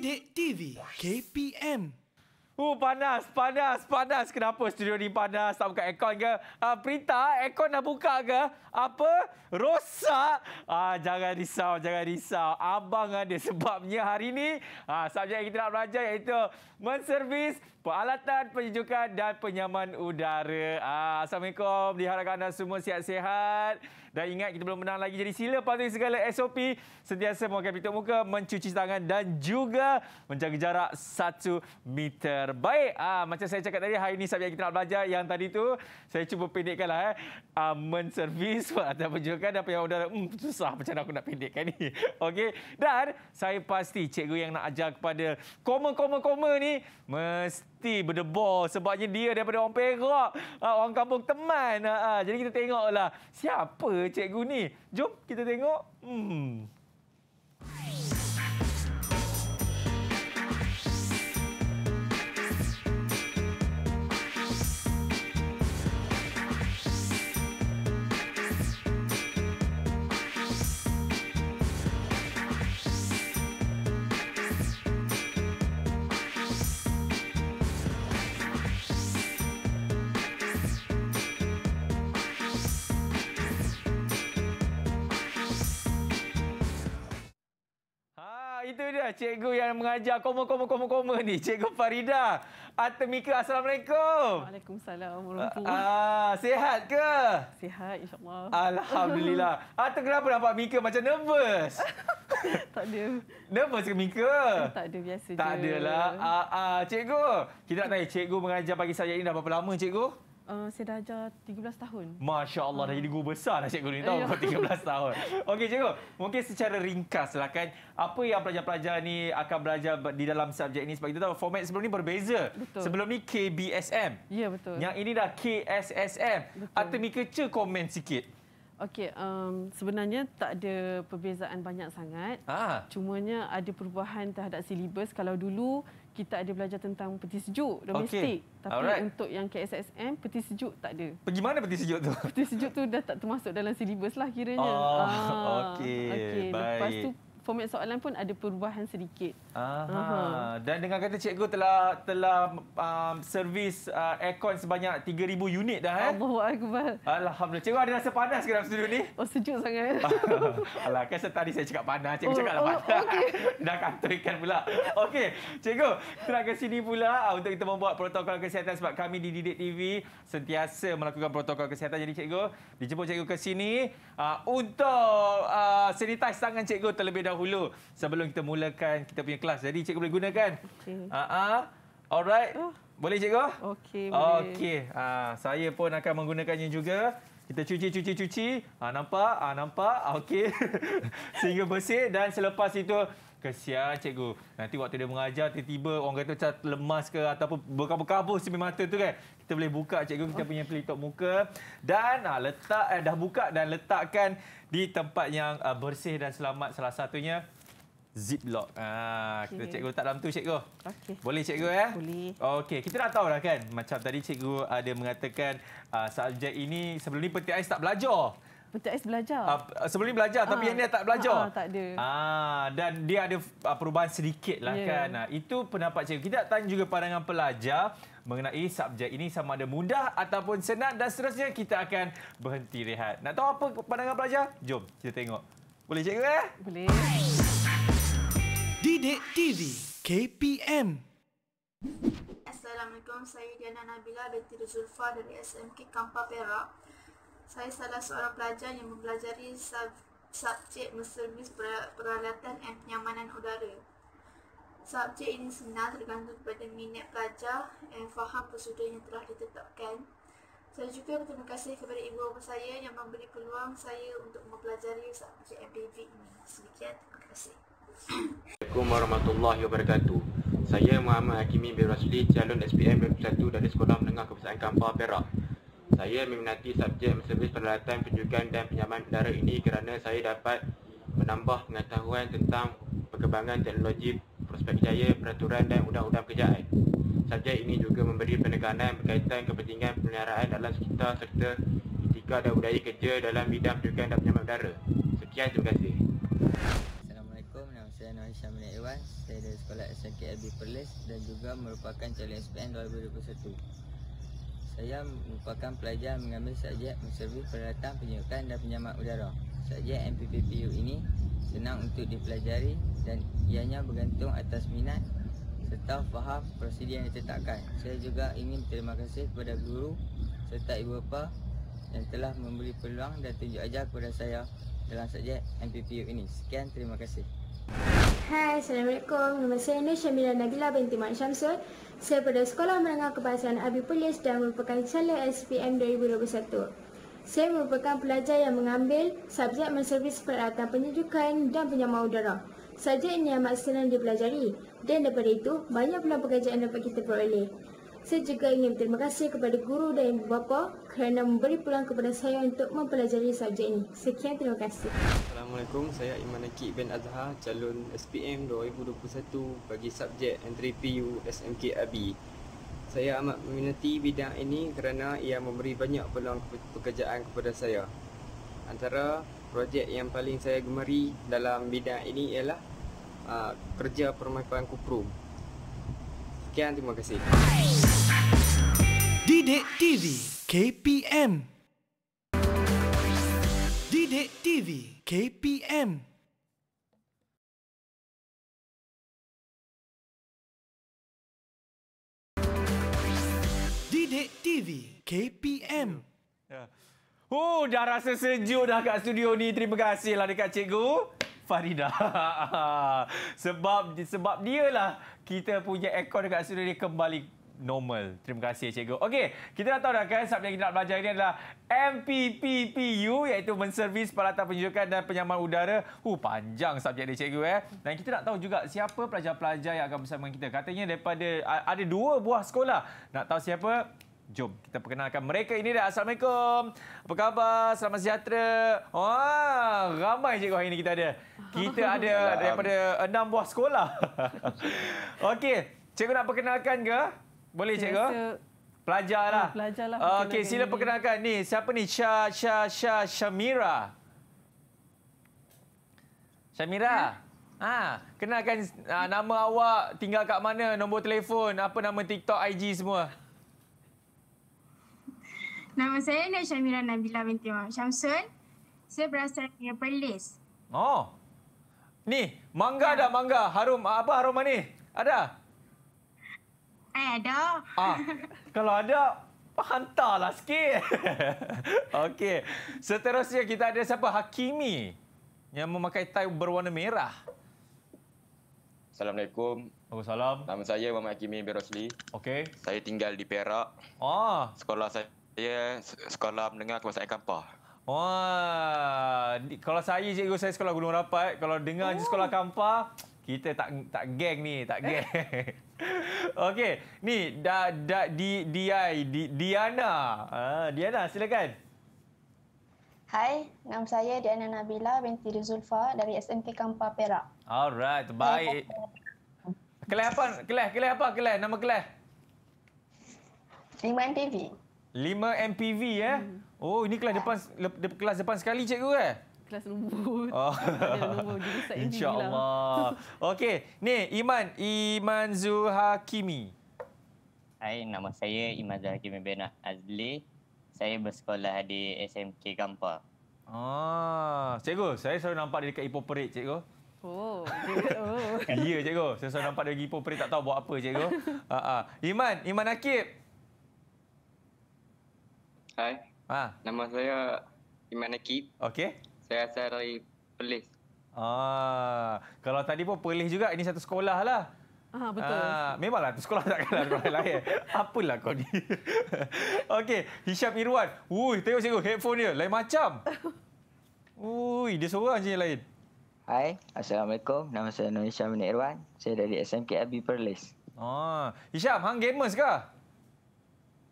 Sidik TV KPM. Uh, oh, panas, panas, panas. Kenapa studio ni panas? Tak buka aircon ke? Uh, ah, Perinta, aircon dah buka ke? Apa? Rosak? Uh, jangan risau, jangan risau. Abang ada sebabnya hari ini. uh, ah, subjek yang kita nak belajar iaitu menservis peralatan penyejukan dan penyaman udara. Uh, Assalamualaikum. Diharapkan anda semua sihat-sihat. Dan ingat kita belum menang lagi jadi sila patuhi segala SOP sentiasa memakai pelitup muka, mencuci tangan dan juga menjaga jarak satu meter. Baik, ah macam saya cakap tadi hari ini yang kita nak belajar yang tadi tu saya cuba pendekkanlah eh. Ah menservis ataupun juga kan apa yang sudah hmm, susah macam aku nak pendekkan ni. Okay. Dan saya pasti cikgu yang nak ajar kepada koma-koma-koma ni mesti mesti berdebar sebabnya dia daripada orang Perak, ah, orang kampung teman. Ah, ah. Jadi kita tengoklah siapa cikgu ni. Jom kita tengok. Hmm. cikgu yang mengajar koma-koma-koma-koma ni. Cikgu Farida. Atemika, Assalamualaikum. Waalaikumsalam. Ah, ah, sihat ke? Sihat, insyaAllah. Alhamdulillah. Atau ah, kenapa nampak Mika macam nervous? tak ada. Nervous ke Mika? Tak ada, biasa tak je. Tak adalah. Ah, ah, cikgu, kita nak tanya, cikgu mengajar bagi saya ini dah berapa lama, cikgu? uh, saya dah ajar 13 tahun. Masya Allah, uh. dah ah. jadi guru besar lah cikgu ni. Tahu uh, yeah. 13 tahun. Okey cikgu, mungkin secara ringkas lah kan. Apa yang pelajar-pelajar ni akan belajar di dalam subjek ini? Sebab kita tahu format sebelum ni berbeza. Betul. Sebelum ni KBSM. Ya, yeah, betul. Yang ini dah KSSM. Atau kecil komen sikit. Okey, um, sebenarnya tak ada perbezaan banyak sangat. Ah. Cumanya ada perubahan terhadap silibus. Kalau dulu kita ada belajar tentang peti sejuk domestik. Okay. Tapi Alright. untuk yang KSSM, peti sejuk tak ada. Pergi mana peti sejuk tu? Peti sejuk tu dah tak termasuk dalam silibus lah kiranya. Oh, ah, okay. okay. Baik. Lepas tu format soalan pun ada perubahan sedikit. Aha. Dan dengan kata cikgu telah telah um, servis uh, aircon sebanyak 3,000 unit dah. Eh? Allahu Akbar. Alhamdulillah. Cikgu ada rasa panas ke dalam studio ni? Oh, sejuk sangat. Alah, kan tadi saya cakap panas. Cikgu oh, cakap lah oh, panas. Okay. dah kantorkan pula. Okey, cikgu. Terang ke sini pula uh, untuk kita membuat protokol kesihatan sebab kami di Didik TV sentiasa melakukan protokol kesihatan. Jadi cikgu, dijemput cikgu ke sini uh, untuk uh, sanitize tangan cikgu terlebih dahulu dahulu sebelum kita mulakan kita punya kelas. Jadi cikgu boleh gunakan. Okey. Uh ah, -huh. Ah. Alright. Oh. Boleh cikgu? Okey, boleh. Okey. Ha, saya pun akan menggunakannya juga. Kita cuci cuci cuci. Ha, nampak? Ha, nampak? Okey. Sehingga bersih dan selepas itu kesian cikgu. Nanti waktu dia mengajar tiba-tiba orang kata macam lemas ke ataupun berkabur-kabur sembi mata tu kan. Kita boleh buka cikgu kita punya pelitup muka dan ha, letak eh, dah buka dan letakkan di tempat yang uh, bersih dan selamat salah satunya ziplock. Ha, ah, okay. kita cikgu letak dalam tu cikgu. Okay. Boleh cikgu ya? Eh? Boleh. Okey, kita dah tahu dah kan macam tadi cikgu ada mengatakan uh, subjek ini sebelum ni peti ais tak belajar. PTS belajar. Uh, sebelum ni belajar tapi uh, yang ni tak belajar. Uh, tak ada. Uh, dan dia ada uh, perubahan sedikitlah yeah. kan. Nah, itu pendapat cikgu. Kita tanya juga pandangan pelajar mengenai subjek ini sama ada mudah ataupun senang dan seterusnya kita akan berhenti rehat. Nak tahu apa pandangan pelajar? Jom kita tengok. Boleh cikgu eh? Boleh. Didik TV KPM Assalamualaikum, saya Diana Nabila binti Zulfa dari SMK Kampar Perak saya salah seorang pelajar yang mempelajari sub subjek meservis peralatan dan penyamanan udara. Subjek ini senang tergantung kepada minat pelajar dan faham prosedur yang telah ditetapkan. Saya juga berterima kasih kepada ibu bapa saya yang memberi peluang saya untuk mempelajari subjek MPV ini. Sekian, terima kasih. Assalamualaikum warahmatullahi wabarakatuh. Saya Muhammad Hakimi bin Rasli, calon SPM 21 dari Sekolah Menengah Kebangsaan Kampar Perak. Saya meminati subjek servis peralatan penjagaan dan penyaman udara ini kerana saya dapat menambah pengetahuan tentang perkembangan teknologi prospek jaya, peraturan dan undang-undang kerjaan. Subjek ini juga memberi penekanan berkaitan kepentingan peneliharaan dalam sekitar serta etika dan budaya kerja dalam bidang penjagaan dan penyaman udara. Sekian, terima kasih. Assalamualaikum, nama saya Nur Hisham Iwan. Saya dari Sekolah SNK Perlis dan juga merupakan calon SPN 2021 saya merupakan pelajar mengambil subjek menservis peralatan penyiukan dan penyamak udara. Subjek MPPPU ini senang untuk dipelajari dan ianya bergantung atas minat serta faham prosedur yang ditetapkan. Saya juga ingin terima kasih kepada guru serta ibu bapa yang telah memberi peluang dan tunjuk ajar kepada saya dalam subjek MPPU ini. Sekian, terima kasih. Thank you. Hai, Assalamualaikum. Nama saya ni Syamila Nabila binti Mak Syamsul. Saya pada Sekolah Menengah Kebahasaan Abi Pulis dan merupakan calon SPM 2021. Saya merupakan pelajar yang mengambil subjek menservis peralatan penyejukan dan penyamau udara. Subjek ini amat senang dipelajari dan daripada itu banyak pula pekerjaan dapat kita peroleh. Saya juga ingin terima kasih kepada guru dan ibu bapa kerana memberi peluang kepada saya untuk mempelajari subjek ini. Sekian terima kasih. Assalamualaikum, saya Iman Akib bin Azhar, calon SPM 2021 bagi subjek entry PU SMK ABI. Saya amat meminati bidang ini kerana ia memberi banyak peluang pekerjaan kepada saya. Antara projek yang paling saya gemari dalam bidang ini ialah uh, kerja permainan kuprum. Sekian, terima kasih. Didik TV KPM Didik TV KPM Didik TV KPM Ya. Oh, dah rasa sejuk dah kat studio ni. Terima kasihlah dekat cikgu. Farida. sebab sebab dialah kita punya ekor dekat studio ni kembali normal. Terima kasih cikgu. Okey, kita dah tahu dah kan subjek kita nak belajar ini adalah MPPPU iaitu menservis peralatan penunjukan dan penyaman udara. Hu uh, panjang subjek dia cikgu eh. Dan kita nak tahu juga siapa pelajar-pelajar yang akan bersama dengan kita. Katanya daripada ada dua buah sekolah. Nak tahu siapa? Jom kita perkenalkan mereka ini dah. Assalamualaikum. Apa khabar? Selamat sejahtera. Wah, ramai cikgu hari ini kita ada. Kita ada daripada enam buah sekolah. Okey, cikgu nak perkenalkan ke? Boleh cikgu? Rasa... Pelajar lah. Ha, hmm, pelajar lah. Okey, sila ini. perkenalkan. Ni, siapa ni? Syah, Syah, Syah, Syamira. Syamira. Ha? Ya. Ha, kenalkan ha, nama awak, tinggal kat mana, nombor telefon, apa nama TikTok, IG semua. Nama saya Nek Syamira Nabila binti Mahmud Syamsun. Saya berasal dari Perlis. Oh. Ni, mangga ya. dah mangga. Harum, apa harum ni? Ada? ada. Ah, kalau ada, hantarlah sikit. Okey. Seterusnya kita ada siapa? Hakimi yang memakai tai berwarna merah. Assalamualaikum. Waalaikumsalam. Nama saya Muhammad Hakimi bin Rosli. Okey. Saya tinggal di Perak. Oh. Sekolah saya sekolah menengah kebangsaan kampa Wah, kalau saya cikgu saya sekolah Gunung Rapat, kalau dengar oh. je sekolah kampa kita tak tak geng ni, tak geng. Okey, ni da da di di Diana. Ha, Diana silakan. Hai, nama saya Diana Nabila binti Rizulfa dari SMK Kampar Perak. Alright, baik. Kelas apa? Kelas, kelas apa? Kelas nama kelas. 5 MPV. 5 MPV eh. Hmm. Oh, ini kelas ya. depan kelas depan sekali cikgu eh? kelas nombor. Oh. nombor InsyaAllah. Okey, ni Iman. Iman Zuhakimi. Hai, nama saya Iman Zuhakimi bin Azli. Saya bersekolah di SMK Gampa. Ah, cikgu, saya selalu nampak dia dekat Ipoh Perit, cikgu. Oh, cikgu. Oh. ya, cikgu. Saya selalu nampak dia pergi Ipoh Perit, tak tahu buat apa, cikgu. Ha, ha. Iman, Iman Akib. Hai. Ah, Nama saya Iman Akib. Okey. Saya asal dari Perlis. Ah, kalau tadi pun Perlis juga, ini satu sekolah lah. Ah, betul. Ah, memanglah tu sekolah tak kalah dengan orang lain. Apalah kau ni. Okey, Hisham Irwan. Woi, tengok cikgu, headphone dia lain macam. Woi, dia seorang je yang lain. Hai, Assalamualaikum. Nama saya Nur Hisham bin Irwan. Saya dari SMK Abi Perlis. Ah, Hisham, hang gamers ke?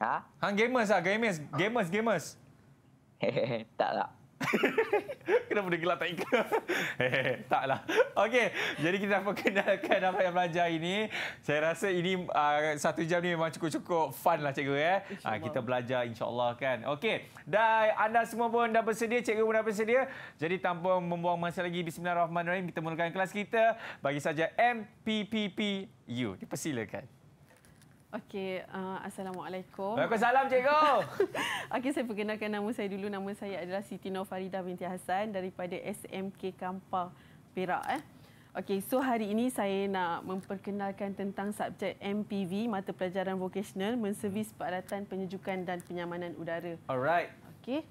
Ha? Hang gamers ah, gamers, gamers, gamers. Hehehe, tak lah. Kenapa dia gelap tak ikut? Taklah. Okey, jadi kita dah perkenalkan apa yang belajar ini. Saya rasa ini uh, satu jam ni memang cukup-cukup fun lah cikgu. Eh. Uh, kita belajar insyaAllah kan. Okey, dan anda semua pun dah bersedia, cikgu pun dah bersedia. Jadi tanpa membuang masa lagi, Bismillahirrahmanirrahim. Kita mulakan kelas kita bagi saja MPPPU. Dipersilakan. Okey, uh, Assalamualaikum. Waalaikumsalam, Cikgu. Okey, saya perkenalkan nama saya dulu. Nama saya adalah Siti Nur Farida binti Hassan daripada SMK Kampar Perak. Eh. Okey, so hari ini saya nak memperkenalkan tentang subjek MPV, Mata Pelajaran Vokasional, Menservis Peralatan Penyejukan dan Penyamanan Udara. Alright. Okey.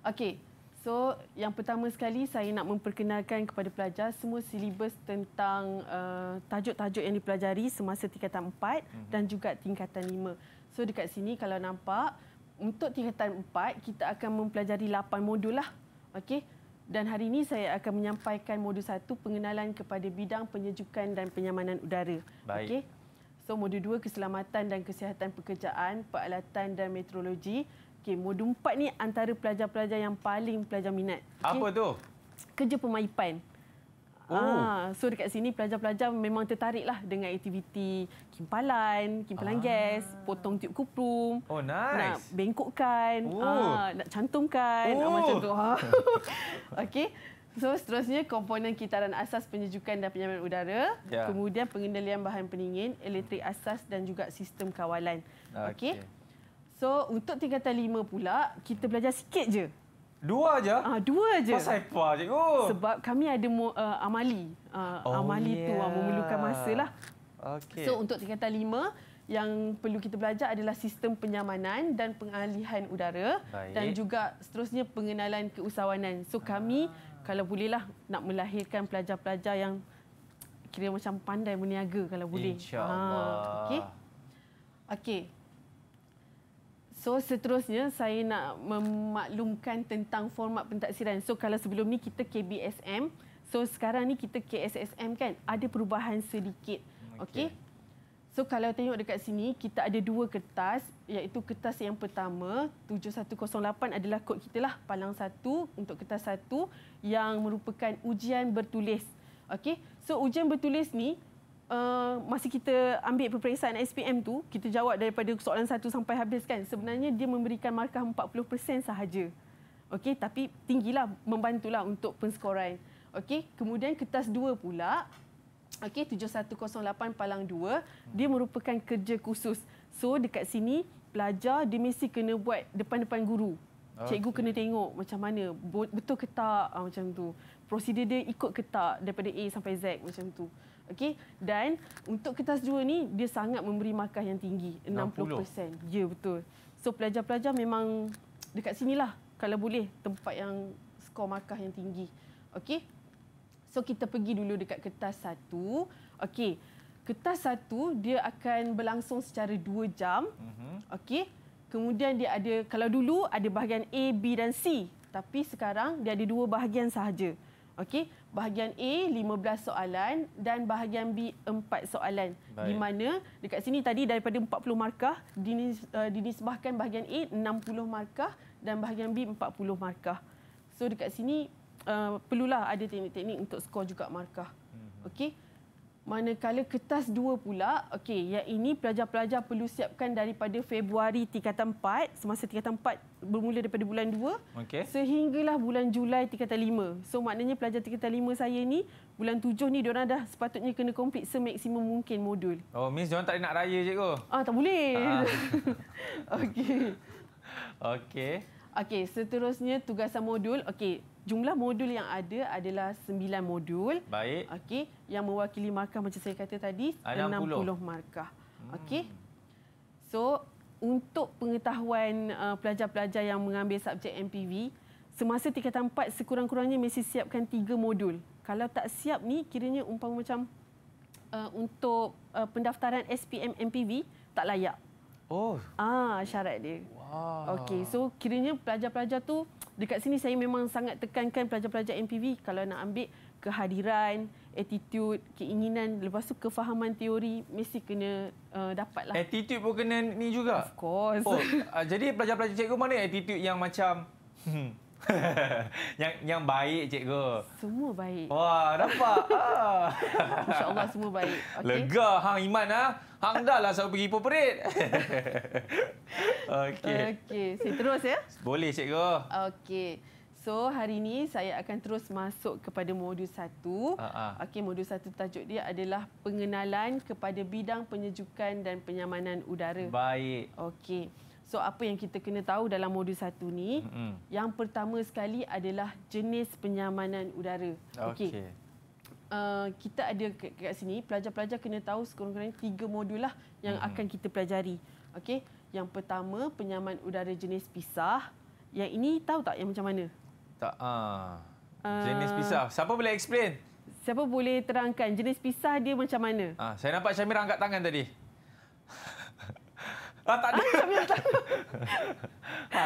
Okey, So, yang pertama sekali saya nak memperkenalkan kepada pelajar semua silibus tentang uh, tajuk-tajuk yang dipelajari semasa tingkatan 4 mm-hmm. dan juga tingkatan 5. So, dekat sini kalau nampak, untuk tingkatan 4 kita akan mempelajari 8 modul lah. Okey. Dan hari ini saya akan menyampaikan modul 1 pengenalan kepada bidang penyejukan dan penyamanan udara. Baik. Okay? So modul 2 keselamatan dan kesihatan pekerjaan, peralatan dan meteorologi. Okey, modul 4 ni antara pelajar-pelajar yang paling pelajar minat. Okay. Apa tu? Kerja pemaipan. Oh. Ah, so dekat sini pelajar-pelajar memang tertariklah dengan aktiviti kimpalan, kimpalan ah. gas, potong tiup kuprum. Oh, nice. Nak bengkokkan, oh. ah, nak cantumkan, ah, oh. ah, macam tu. Ha. Okey. So seterusnya komponen kitaran asas penyejukan dan penyaman udara, yeah. kemudian pengendalian bahan pendingin, elektrik asas dan juga sistem kawalan. Okey. Okay. So untuk tingkatan lima pula, kita belajar sikit je. Dua aja. Ah, dua aja. Pasal apa, cikgu? Sebab kami ada uh, amali. Uh, oh, amali yeah. tu uh, memerlukan masa lah. Okay. So untuk tingkatan lima, yang perlu kita belajar adalah sistem penyamanan dan pengalihan udara Baik. dan juga seterusnya pengenalan keusahawanan. So kami ah. kalau bolehlah nak melahirkan pelajar-pelajar yang kira macam pandai berniaga kalau boleh. InsyaAllah. Ha, ah, okay. Okay. So seterusnya saya nak memaklumkan tentang format pentaksiran. So kalau sebelum ni kita KBSM, so sekarang ni kita KSSM kan. Ada perubahan sedikit. Hmm, okey. So kalau tengok dekat sini kita ada dua kertas iaitu kertas yang pertama 7108 adalah kod kita lah palang satu untuk kertas satu yang merupakan ujian bertulis. Okey. So ujian bertulis ni Uh, masa kita ambil peperiksaan SPM tu, kita jawab daripada soalan satu sampai habis kan. Sebenarnya dia memberikan markah 40% sahaja. Okey, tapi tinggilah membantulah untuk penskoran. Okey, kemudian kertas dua pula. Okey, 7108 palang 2, dia merupakan kerja khusus. So dekat sini pelajar dia mesti kena buat depan-depan guru. Cikgu kena tengok macam mana betul ke tak ah, macam tu. Prosedur dia ikut ke tak daripada A sampai Z macam tu. Okey dan untuk kertas dua ni dia sangat memberi markah yang tinggi 60%. 60%. Ya betul. So pelajar-pelajar memang dekat sinilah kalau boleh tempat yang skor markah yang tinggi. Okey. So kita pergi dulu dekat kertas satu. Okey. Kertas satu dia akan berlangsung secara dua jam. Mhm. Okey. Kemudian dia ada kalau dulu ada bahagian A, B dan C. Tapi sekarang dia ada dua bahagian sahaja. Okey, bahagian A 15 soalan dan bahagian B 4 soalan. Baik. Di mana dekat sini tadi daripada 40 markah eh, dinisbahkan bahagian A 60 markah dan bahagian B 40 markah. So dekat sini uh, perlulah ada teknik-teknik untuk skor juga markah. Mhm. Okey. Manakala kertas dua pula, okey, yang ini pelajar-pelajar perlu siapkan daripada Februari tingkatan 4, semasa tingkatan 4 bermula daripada bulan 2, okay. sehinggalah bulan Julai tingkatan 5. So maknanya pelajar tingkatan 5 saya ni, bulan 7 ni diorang dah sepatutnya kena komplit semaksimum mungkin modul. Oh, Miss, diorang tak nak raya cikgu? Ah, tak boleh. Ah. okey. Okey. Okey, seterusnya tugasan modul. Okey, jumlah modul yang ada adalah 9 modul. Baik. Okey, yang mewakili markah macam saya kata tadi 60, 60 markah. Hmm. Okey. So, untuk pengetahuan uh, pelajar-pelajar yang mengambil subjek MPV, semasa tingkatan 4 sekurang-kurangnya mesti siapkan 3 modul. Kalau tak siap ni kiranya umpama macam uh, untuk uh, pendaftaran SPM MPV tak layak. Oh. Ah, syarat dia. Wow. Okey, so kiranya pelajar-pelajar tu dekat sini saya memang sangat tekankan pelajar-pelajar MPV kalau nak ambil kehadiran, attitude, keinginan, lepas tu kefahaman teori mesti kena uh, eh, dapat lah. Attitude pun kena ni juga? Of course. Oh, uh, jadi pelajar-pelajar cikgu mana attitude yang macam... Hmm, yang yang baik cikgu. Semua baik. Wah, dapat. Ah. Insya-Allah semua baik. Okay. Lega hang iman ah. Ha? Hang dah lah saya pergi poperit. Okey. Okey, saya terus ya. Boleh cikgu. Okey. So hari ini saya akan terus masuk kepada modul satu. Uh-huh. Okey, modul satu tajuk dia adalah pengenalan kepada bidang penyejukan dan penyamanan udara. Baik. Okey. So apa yang kita kena tahu dalam modul satu ni, mm-hmm. yang pertama sekali adalah jenis penyamanan udara. Okey. Okay. Uh, kita ada kat, kat sini pelajar-pelajar kena tahu sekurang-kurangnya tiga modul lah yang mm-hmm. akan kita pelajari. Okey. Yang pertama penyaman udara jenis pisah. Yang ini tahu tak yang macam mana? Tak. Ah. Uh, jenis pisah. Siapa boleh explain? Siapa boleh terangkan jenis pisah dia macam mana? Ah, uh, saya nampak Syamir angkat tangan tadi. Ah, tak ada. Ayam ah, yang tak ada. ha,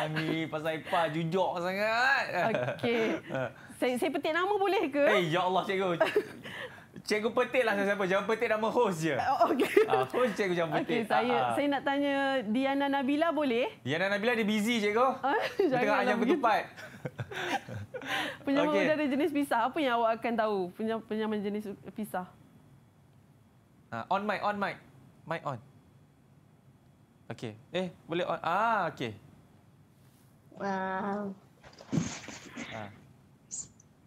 pasal Ipah jujur sangat. Okey. saya, saya petik nama boleh ke? Eh, hey, ya Allah cikgu. Cikgu petik lah siapa. Jangan petik nama host je. Oh, okay. Uh, ah, host cikgu jangan petik. Okay, saya, uh, saya nak tanya Diana Nabila boleh? Diana Nabila dia busy cikgu. Uh, tengah ayam ketupat. penyaman okay. udara jenis pisah. Apa yang awak akan tahu penyaman jenis pisah? Uh, on mic, on mic. Mic on. Okey. Eh, boleh on. Ah, okey. Wow. Ha.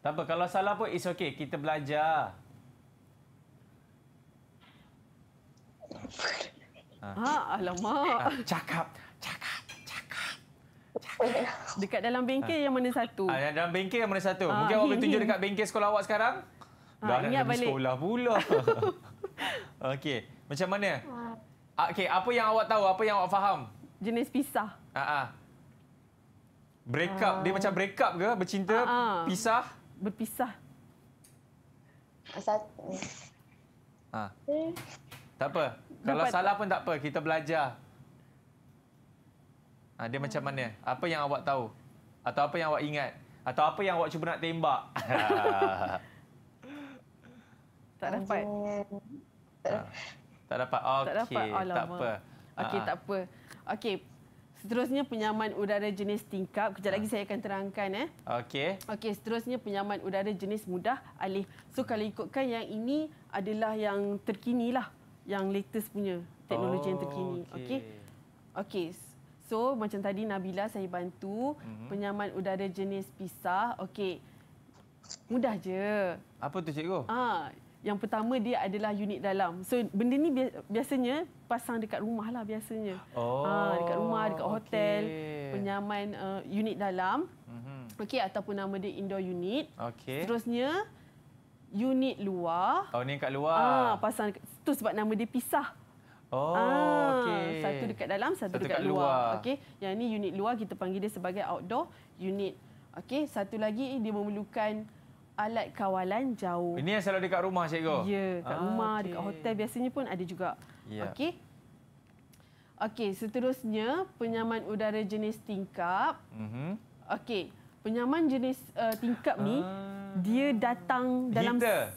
Tak apa, kalau salah pun it's okay. Kita belajar. Ha. ha alamak. Ha. Cakap. Cakap. Cakap. Cakap. Dekat dalam bengkel ha. yang mana satu? Ha. Dalam bengkel yang mana satu? Ha. Mungkin awak boleh tunjuk dekat bengkel sekolah awak sekarang? Ha. Dah nak balik sekolah pula. okey. Macam mana? Ha. Okay, apa yang awak tahu? Apa yang awak faham? Jenis pisah. Ah, break up. Dia ah. macam break up ke? Bercinta, uh-uh. pisah? Berpisah. Satu. Ha. Hmm. Tak apa. Kalau Dapat salah tak. pun tak apa. Kita belajar. Ha, dia macam mana? Apa yang awak tahu? Atau apa yang awak ingat? Atau apa yang awak cuba nak tembak? tak dapat. Tak dapat. Ha. Tak dapat. Okey, tak, dapat. Alamak. tak apa. Okey, ah, tak ah. apa. Okey. Seterusnya penyaman udara jenis tingkap. Kejap lagi ah. saya akan terangkan eh. Okey. Okey, seterusnya penyaman udara jenis mudah alih. So kalau ikutkan yang ini adalah yang terkini lah. Yang latest punya teknologi oh, yang terkini. Oh, okey. Okey. Okay. So macam tadi Nabila saya bantu mm-hmm. penyaman udara jenis pisah. Okey. Mudah je. Apa tu cikgu? Ah, yang pertama dia adalah unit dalam. So benda ni biasanya pasang dekat rumah lah biasanya. Oh, ha, dekat rumah, dekat hotel, okay. penyaman uh, unit dalam. Mm-hmm. Okey ataupun nama dia indoor unit. Okey. Seterusnya unit luar. Oh ni kat luar. Ah ha, pasang tu sebab nama dia pisah. Oh, ha, okey. Satu dekat dalam, satu, satu dekat, dekat luar. luar. Okey. Yang ni unit luar kita panggil dia sebagai outdoor unit. Okey, satu lagi dia memerlukan alat kawalan jauh. Ini yang selalu dekat rumah cikgu. Ya, dekat ah, rumah, okay. dekat hotel biasanya pun ada juga. Ya. Okey. Okey, seterusnya penyaman udara jenis tingkap. Mhm. Okey, penyaman jenis uh, tingkap ah. ni dia datang dalam Heater.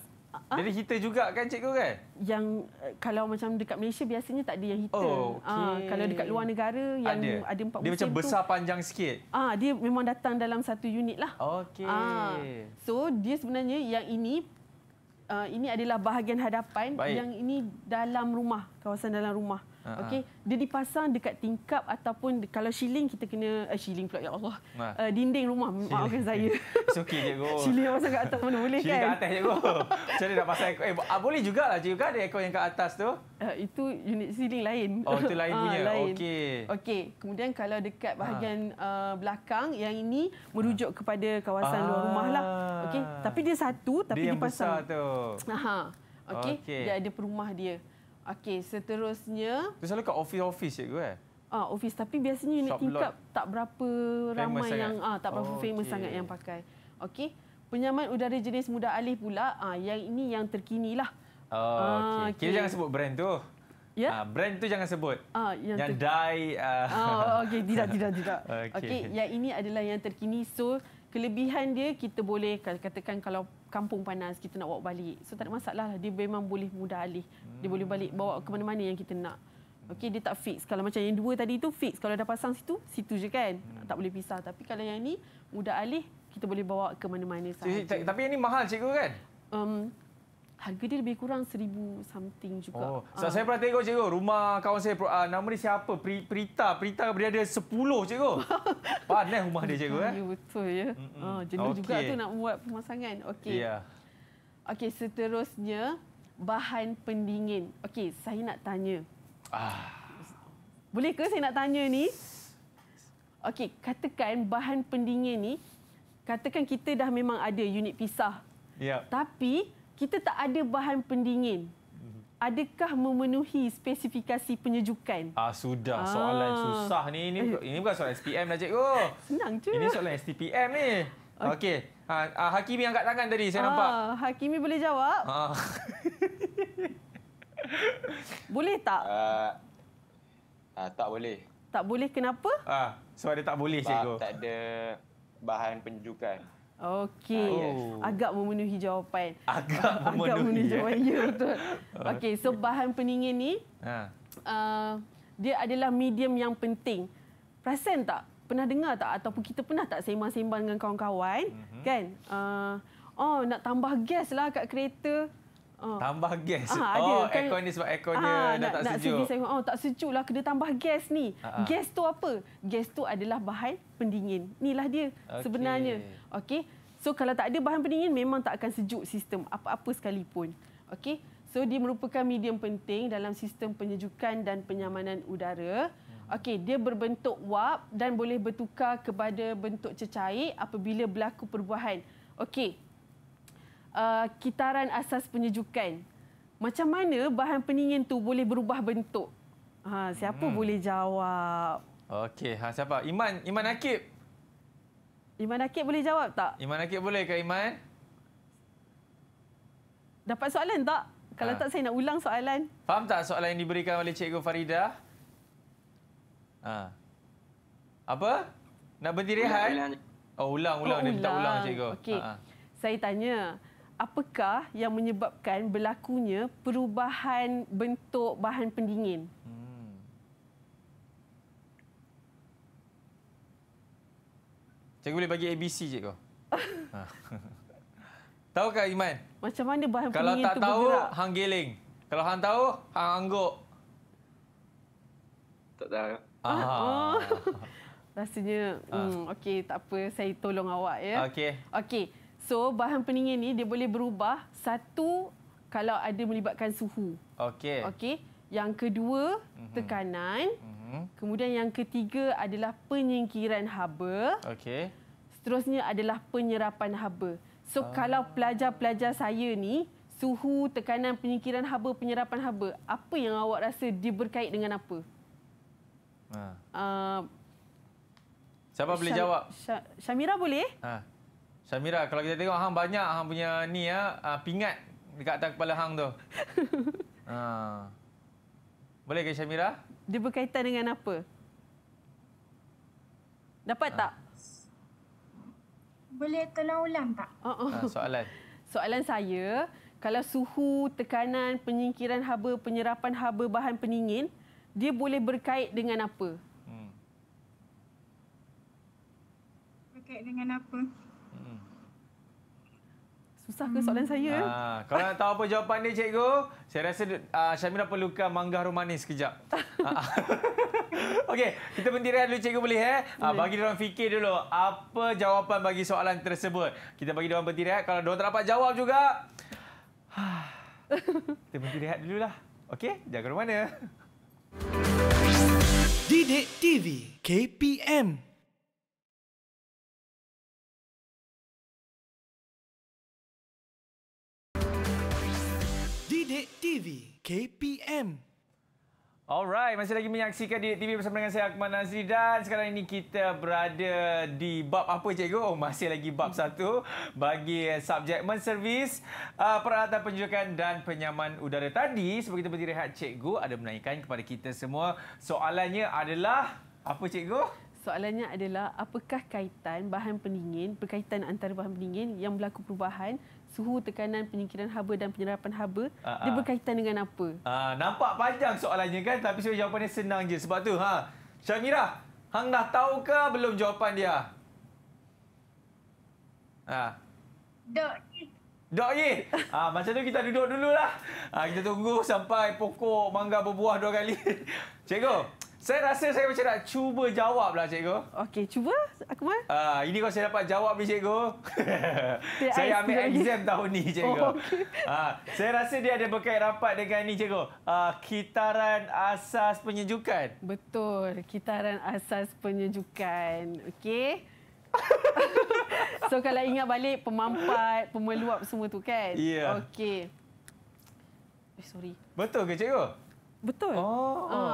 Ha? Jadi heater juga kan cikgu kan? Yang eh, kalau macam dekat Malaysia biasanya tak ada yang heater. Oh, ah, okay. ha, kalau dekat luar negara yang ada, ada empat musim tu. Dia macam besar tu, panjang sikit? Ah, Dia memang datang dalam satu unit lah. Okay. Ha, so dia sebenarnya yang ini, uh, ini adalah bahagian hadapan. Baik. Yang ini dalam rumah, kawasan dalam rumah. Ha, Okey, ha. dia dipasang dekat tingkap ataupun kalau shilling kita kena uh, shilling pula ya Allah. Uh, dinding rumah maafkan saya. It's okay cikgu. shilling pasang kat atas mana boleh shilling kan? Shilling kat atas cikgu. Macam mana nak pasang ekor? Eh, ah, boleh jugalah cikgu kan ada ekor yang kat atas tu. Uh, itu unit ceiling lain. Oh, itu lain punya. Ah, lain. Okay, Okey. Kemudian kalau dekat bahagian uh, belakang yang ini merujuk kepada kawasan ha. luar ah. rumah lah. Okey. Tapi dia satu tapi dia yang dipasang. Dia besar tu. Ha. Okey. Okay. Dia ada perumah dia. Okey, seterusnya. Itu selalu kat office-office cikgu eh? Ah, office tapi biasanya unit tingkap tak berapa ramai famous yang sangat. ah tak berapa oh, famous okay. sangat yang pakai. Okey. Penyaman udara jenis muda alih pula. Ah, yang ini yang terkini lah. Oh, ah, okay. Ah, okay. jangan sebut brand tu. Ya? Ah, brand tu jangan sebut. Ah, yang yang dye. Ah. Ah, okay. Tidak, tidak, tidak. Okey, okay. yang ini adalah yang terkini. So, kelebihan dia kita boleh katakan kalau kampung panas kita nak bawa balik. So tak ada masalah lah. Dia memang boleh mudah alih. Dia boleh balik bawa ke mana-mana yang kita nak. Okey dia tak fix. Kalau macam yang dua tadi tu fix. Kalau dah pasang situ, situ je kan. Hmm. Tak boleh pisah. Tapi kalau yang ni mudah alih kita boleh bawa ke mana-mana sahaja. Tapi yang ni mahal cikgu kan? Um, harga dia lebih kurang seribu something juga. Oh, so uh. Ah. saya pernah tengok cikgu, rumah kawan saya uh, nama dia siapa? Pri, Prita, Prita ada sepuluh, cikgu. Panas rumah dia cikgu eh. Ya betul ya. Ha, uh, jenuh okay. juga tu nak buat pemasangan. Okey. Yeah. Okey, seterusnya bahan pendingin. Okey, saya nak tanya. Ah. Boleh ke saya nak tanya ni? Okey, katakan bahan pendingin ni katakan kita dah memang ada unit pisah. Ya. Yeah. Tapi kita tak ada bahan pendingin. Adakah memenuhi spesifikasi penyejukan? Ah sudah, ah. soalan ah. susah ni. Ini eh. ini bukan soalan SPM dah cikgu. Senang je. Ini soalan STPM ni. Okey. Okay. Ah, ah, Hakimi angkat tangan tadi, saya ah, nampak. Ah Hakimi boleh jawab? Ah. boleh tak? Ah, ah tak boleh. Tak boleh kenapa? Ah sebab dia tak boleh cikgu. Tak ada bahan penyejukan. Okey. Oh. Agak memenuhi jawapan. Agak memenuhi, Agak memenuhi jawapan. Ya, betul. Okey, so bahan peningin ni ha. uh, dia adalah medium yang penting. Perasan tak? Pernah dengar tak? Ataupun kita pernah tak sembang-sembang dengan kawan-kawan? Mm-hmm. Kan? Uh, oh, nak tambah gas lah kat kereta. Oh. Tambah gas. Ha, ada, oh, kan? aircon ni sebab aircon dia ha, dah nak, tak sejuk. Nak sejuk. Oh, tak sejuk lah. Kena tambah gas ni. Ha-ha. Ah. Gas tu apa? Gas tu adalah bahan pendingin. Inilah dia okay. sebenarnya. Okey. So, kalau tak ada bahan pendingin, memang tak akan sejuk sistem. Apa-apa sekalipun. Okey. So, dia merupakan medium penting dalam sistem penyejukan dan penyamanan udara. Hmm. Okey, dia berbentuk wap dan boleh bertukar kepada bentuk cecair apabila berlaku perubahan. Okey, uh, kitaran asas penyejukan. Macam mana bahan peningin tu boleh berubah bentuk? Ha, siapa hmm. boleh jawab? Okey, ha, siapa? Iman, Iman Akib. Iman Akib boleh jawab tak? Iman Akib boleh ke Iman? Dapat soalan tak? Kalau ha. tak, saya nak ulang soalan. Faham tak soalan yang diberikan oleh Cikgu Farida? Ha. Apa? Nak berdiri rehat? Oh, ulang, ulang. Oh, ulang. Dia minta ulang, Cikgu. Okey. Ha. ha. Saya tanya, apakah yang menyebabkan berlakunya perubahan bentuk bahan pendingin? Hmm. Cikgu boleh bagi ABC, cikgu. ha. Ah. Tahu tak Iman? Macam mana bahan Kalau pendingin itu bergerak? Kalau tak tahu, hang geling. Kalau hang tahu, hang angguk. Tak tahu. Aha. Ah. Oh. Rasanya, hmm, ah. okey, tak apa. Saya tolong awak. ya. Okey. Okey. So bahan pendingin ni dia boleh berubah satu kalau ada melibatkan suhu. Okey. Okey. Yang kedua mhm. tekanan. Mm-hmm. Kemudian yang ketiga adalah penyingkiran haba. Okey. Seterusnya adalah penyerapan haba. So uh. kalau pelajar-pelajar saya ni suhu, tekanan, penyingkiran haba, penyerapan haba, apa yang awak rasa dia berkait dengan apa? Ha. Uh. Siapa boleh Syam- jawab? Syamira boleh? Ha. Samira, kalau kita tengok hang banyak hang punya ni ya, uh, pingat dekat atas kepala hang tu. ha. Boleh ke Samira? Dia berkaitan dengan apa? Dapat ha. tak? Boleh tolong ulang tak? Uh -uh. Ha, soalan. Soalan saya, kalau suhu, tekanan, penyingkiran haba, penyerapan haba bahan peningin, dia boleh berkait dengan apa? Hmm. Berkait dengan apa? Susah ke soalan hmm. saya? Ah, kalau nak tahu apa jawapan dia, cikgu, saya rasa uh, ah, Syamira perlukan manggah rumani sekejap. Ah. Okey, kita pentirian dulu cikgu boleh. Eh? Ah, boleh. bagi mereka fikir dulu apa jawapan bagi soalan tersebut. Kita bagi mereka pentirian. Kalau mereka tak dapat jawab juga, kita pentirian dululah. Okey, jaga rumana. Didik TV KPM TV KPM. Alright, masih lagi menyaksikan di TV bersama dengan saya Akmal Nazri dan sekarang ini kita berada di bab apa cikgu? Oh, masih lagi bab satu bagi subjek menservis uh, peralatan penjurukan dan penyaman udara tadi. Sebelum kita berdiri rehat, cikgu ada menanyakan kepada kita semua soalannya adalah apa cikgu? Soalannya adalah apakah kaitan bahan pendingin, berkaitan antara bahan pendingin yang berlaku perubahan suhu tekanan penyingkiran haba dan penyerapan haba Aa, ah, dia ah. berkaitan dengan apa? Aa, ah, nampak panjang soalannya kan tapi sebenarnya jawapannya senang je sebab tu ha Syamira hang dah tahu ke belum jawapan dia? Ha. Dok Dok ye. Ha, macam tu kita duduk dululah. Ha, kita tunggu sampai pokok mangga berbuah dua kali. Cikgu, saya rasa saya macam nak cuba jawablah lah cikgu. Okey, cuba. Aku mah. Ah, uh, ini kalau saya dapat jawab ni cikgu. saya ambil lagi. exam tahun ni cikgu. Oh, ah, oh, okay. uh, saya rasa dia ada berkait rapat dengan ni cikgu. uh, kitaran asas penyejukan. Betul, kitaran asas penyejukan. Okey. so kalau ingat balik pemampat, pemeluap semua tu kan? Ya. Yeah. Okey. Eh, sorry. Betul ke cikgu? Betul. Oh. Uh.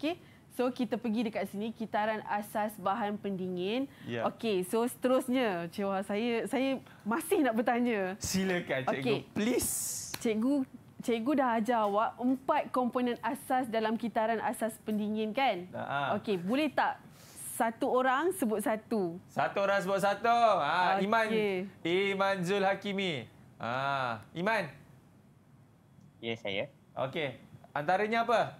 Okey. So kita pergi dekat sini kitaran asas bahan pendingin. Yeah. Okey, so seterusnya cewa saya saya masih nak bertanya. Silakan cikgu. Okay. Please. Cikgu cikgu dah ajar awak empat komponen asas dalam kitaran asas pendingin kan? uh Okey, boleh tak satu orang sebut satu? Satu orang sebut satu. Ha, okay. Iman. Iman Zul Hakimi. Ha, Iman. Ya, yes, saya. Okey. Antaranya apa?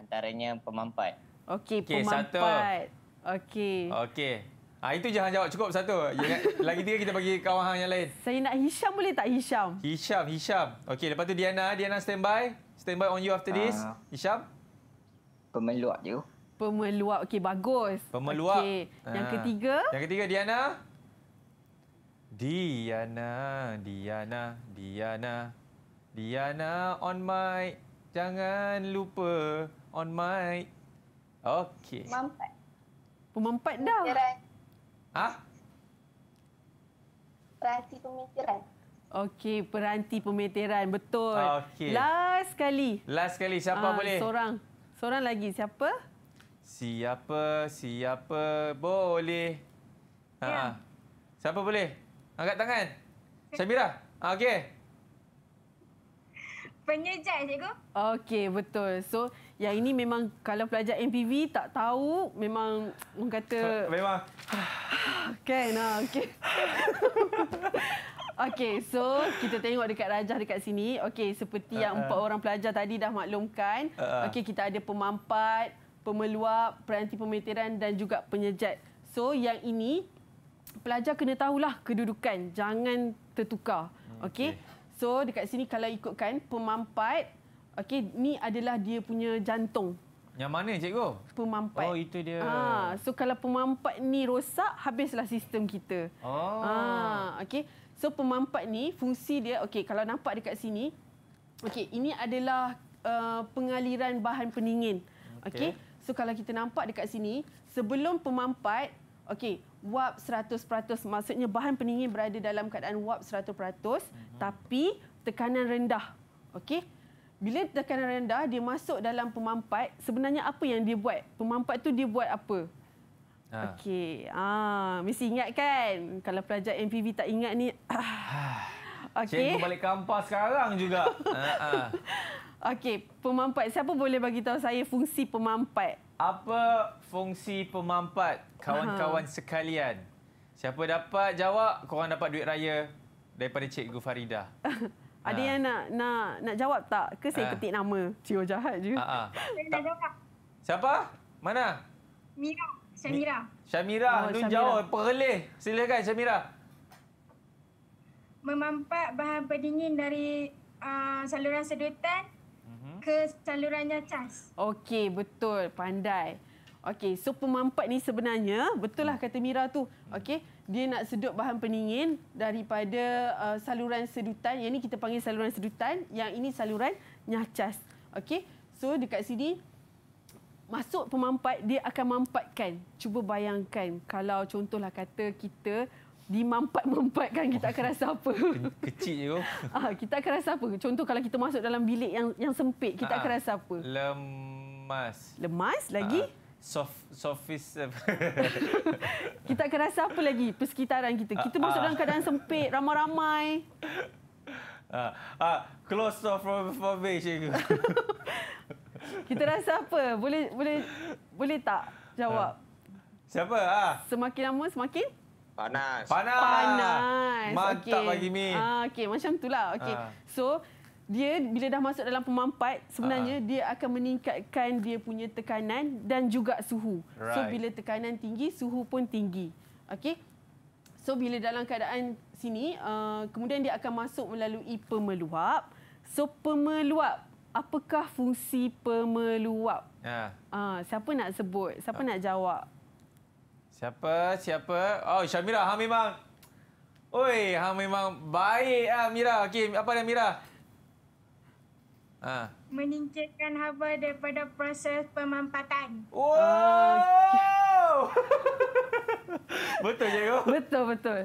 antaranya pemampat. Okey, okay, pemampat. Okey. Okey. Ah ha, itu je jawab cukup satu. Ya, lagi tiga kita bagi kawan hang yang lain. Saya nak Hisham boleh tak Hisham? Hisham, Hisham. Okey, lepas tu Diana, Diana standby. Standby on you after this. Uh, Hisham. Pemeluak je. Pemeluak. Okey, bagus. Pemeluak. Okey. Yang ha. ketiga? Yang ketiga Diana. Diana, Diana, Diana. Diana on my. Jangan lupa on mic. Okey. Mampat. Pemampat dah. Pemikiran, Ha? Peranti pemikiran. Okey, peranti pemikiran Betul. Okay. Last sekali. Last sekali. Siapa ah, boleh? Seorang. Seorang lagi. Siapa? Siapa? Siapa? Boleh. Ha. Ya. Siapa boleh? Angkat tangan. Samira. Okey. Penyejat, cikgu. Okey, betul. So, yang ini memang kalau pelajar MPV tak tahu memang orang kata memang lah, okay ah okay okay so kita tengok dekat rajah dekat sini. Okey, seperti yang uh-uh. empat uh orang pelajar tadi dah maklumkan, uh-uh. okey kita ada pemampat, pemeluap, peranti pemeteran dan juga penyejat. So yang ini pelajar kena tahulah kedudukan, jangan tertukar. Hmm, okey. Okay. So dekat sini kalau ikutkan pemampat, Okey, ni adalah dia punya jantung. Yang mana cikgu? Pemampat. Oh, itu dia. Ha, so kalau pemampat ni rosak, habislah sistem kita. Oh. Ha, okey. So pemampat ni fungsi dia okey, kalau nampak dekat sini. Okey, ini adalah uh, pengaliran bahan pendingin. Okey. Okay. So kalau kita nampak dekat sini, sebelum pemampat Okey, wap 100% maksudnya bahan pendingin berada dalam keadaan wap 100% mm-hmm. tapi tekanan rendah. Okey, bila tekanan rendah dia masuk dalam pemampat sebenarnya apa yang dia buat pemampat tu dia buat apa ha. okey ah mesti ingat kan kalau pelajar MPV tak ingat ni ah. okey cikgu balik kampas sekarang juga ha, ha. okey pemampat siapa boleh bagi tahu saya fungsi pemampat apa fungsi pemampat kawan-kawan sekalian siapa dapat jawab korang dapat duit raya daripada cikgu Farida Ada yang nak nak nak jawab tak? Ke saya Aa. Ah. ketik nama? Cio jahat je. Ha ah. ah. Siapa? Mana? Mira. Shamira, Shamira, Oh, Nun jauh. Perleh. Silakan Syamira. Memampat bahan pendingin dari uh, saluran sedutan mm-hmm. ke salurannya cas. Okey, betul. Pandai. Okey, so pemampat ni sebenarnya betul lah hmm. kata Mira tu. Okey, dia nak sedut bahan peningin daripada uh, saluran sedutan yang ini kita panggil saluran sedutan yang ini saluran nyacas okey so dekat sini masuk pemampat dia akan mampatkan cuba bayangkan kalau contohlah kata kita di mampat mampatkan kita akan rasa apa kecil je oh. ah kita akan rasa apa contoh kalau kita masuk dalam bilik yang yang sempit kita ah, akan rasa apa lemas lemas lagi ah, soft sofis eh. kita akan rasa apa lagi persekitaran kita kita uh, masuk uh, dalam keadaan sempit ramai-ramai ah uh, uh, close off from from base kita rasa apa boleh boleh boleh tak jawab uh, siapa ah uh? semakin lama semakin panas panas, panas. mantap okay. bagi mi ah uh, okey macam itulah okey uh. so dia bila dah masuk dalam pemampat sebenarnya uh. dia akan meningkatkan dia punya tekanan dan juga suhu. Right. So bila tekanan tinggi, suhu pun tinggi. Okey. So bila dalam keadaan sini, uh, kemudian dia akan masuk melalui pemeluap. So pemeluap, apakah fungsi pemeluap? uh. uh, siapa nak sebut? Siapa uh. nak jawab? Siapa? Siapa? Oh, Syamira, hang memang Oi, hang memang baik ah Mira. Okey, apa dia Mira? Ha. Menyingkirkan haba daripada proses pemampatan. Oh. Okay. betul cikgu? Betul betul.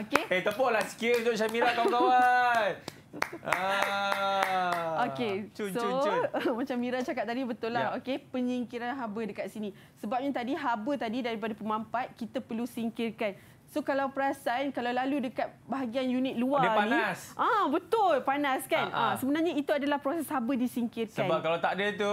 Okey. Eh hey, tepuklah sikit untuk Shamira kawan-kawan. Ah. Okey. so, cun, cun. macam Mira cakap tadi betul lah. Ya. Okey, penyingkiran haba dekat sini. Sebabnya tadi haba tadi daripada pemampat kita perlu singkirkan. So kalau perasan kalau lalu dekat bahagian unit luar dia panas. ni, ah betul panas kan. Ah, ah. ah sebenarnya itu adalah proses haba disingkirkan. Sebab kalau tak ada itu,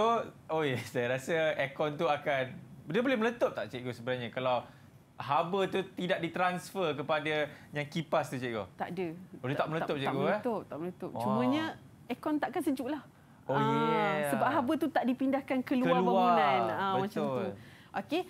oh yes, ya, saya rasa aircon tu akan dia boleh meletup tak cikgu sebenarnya kalau haba tu tidak ditransfer kepada yang kipas tu cikgu? Tak ada. Boleh tak, tak meletup cikgu eh? Tak meletup, tak meletup. Wow. Cumanya aircon takkan lah. Oh ah, yeah. Sebab haba tu tak dipindahkan keluar, keluar. bangunan. Ah betul. macam tu. Okey.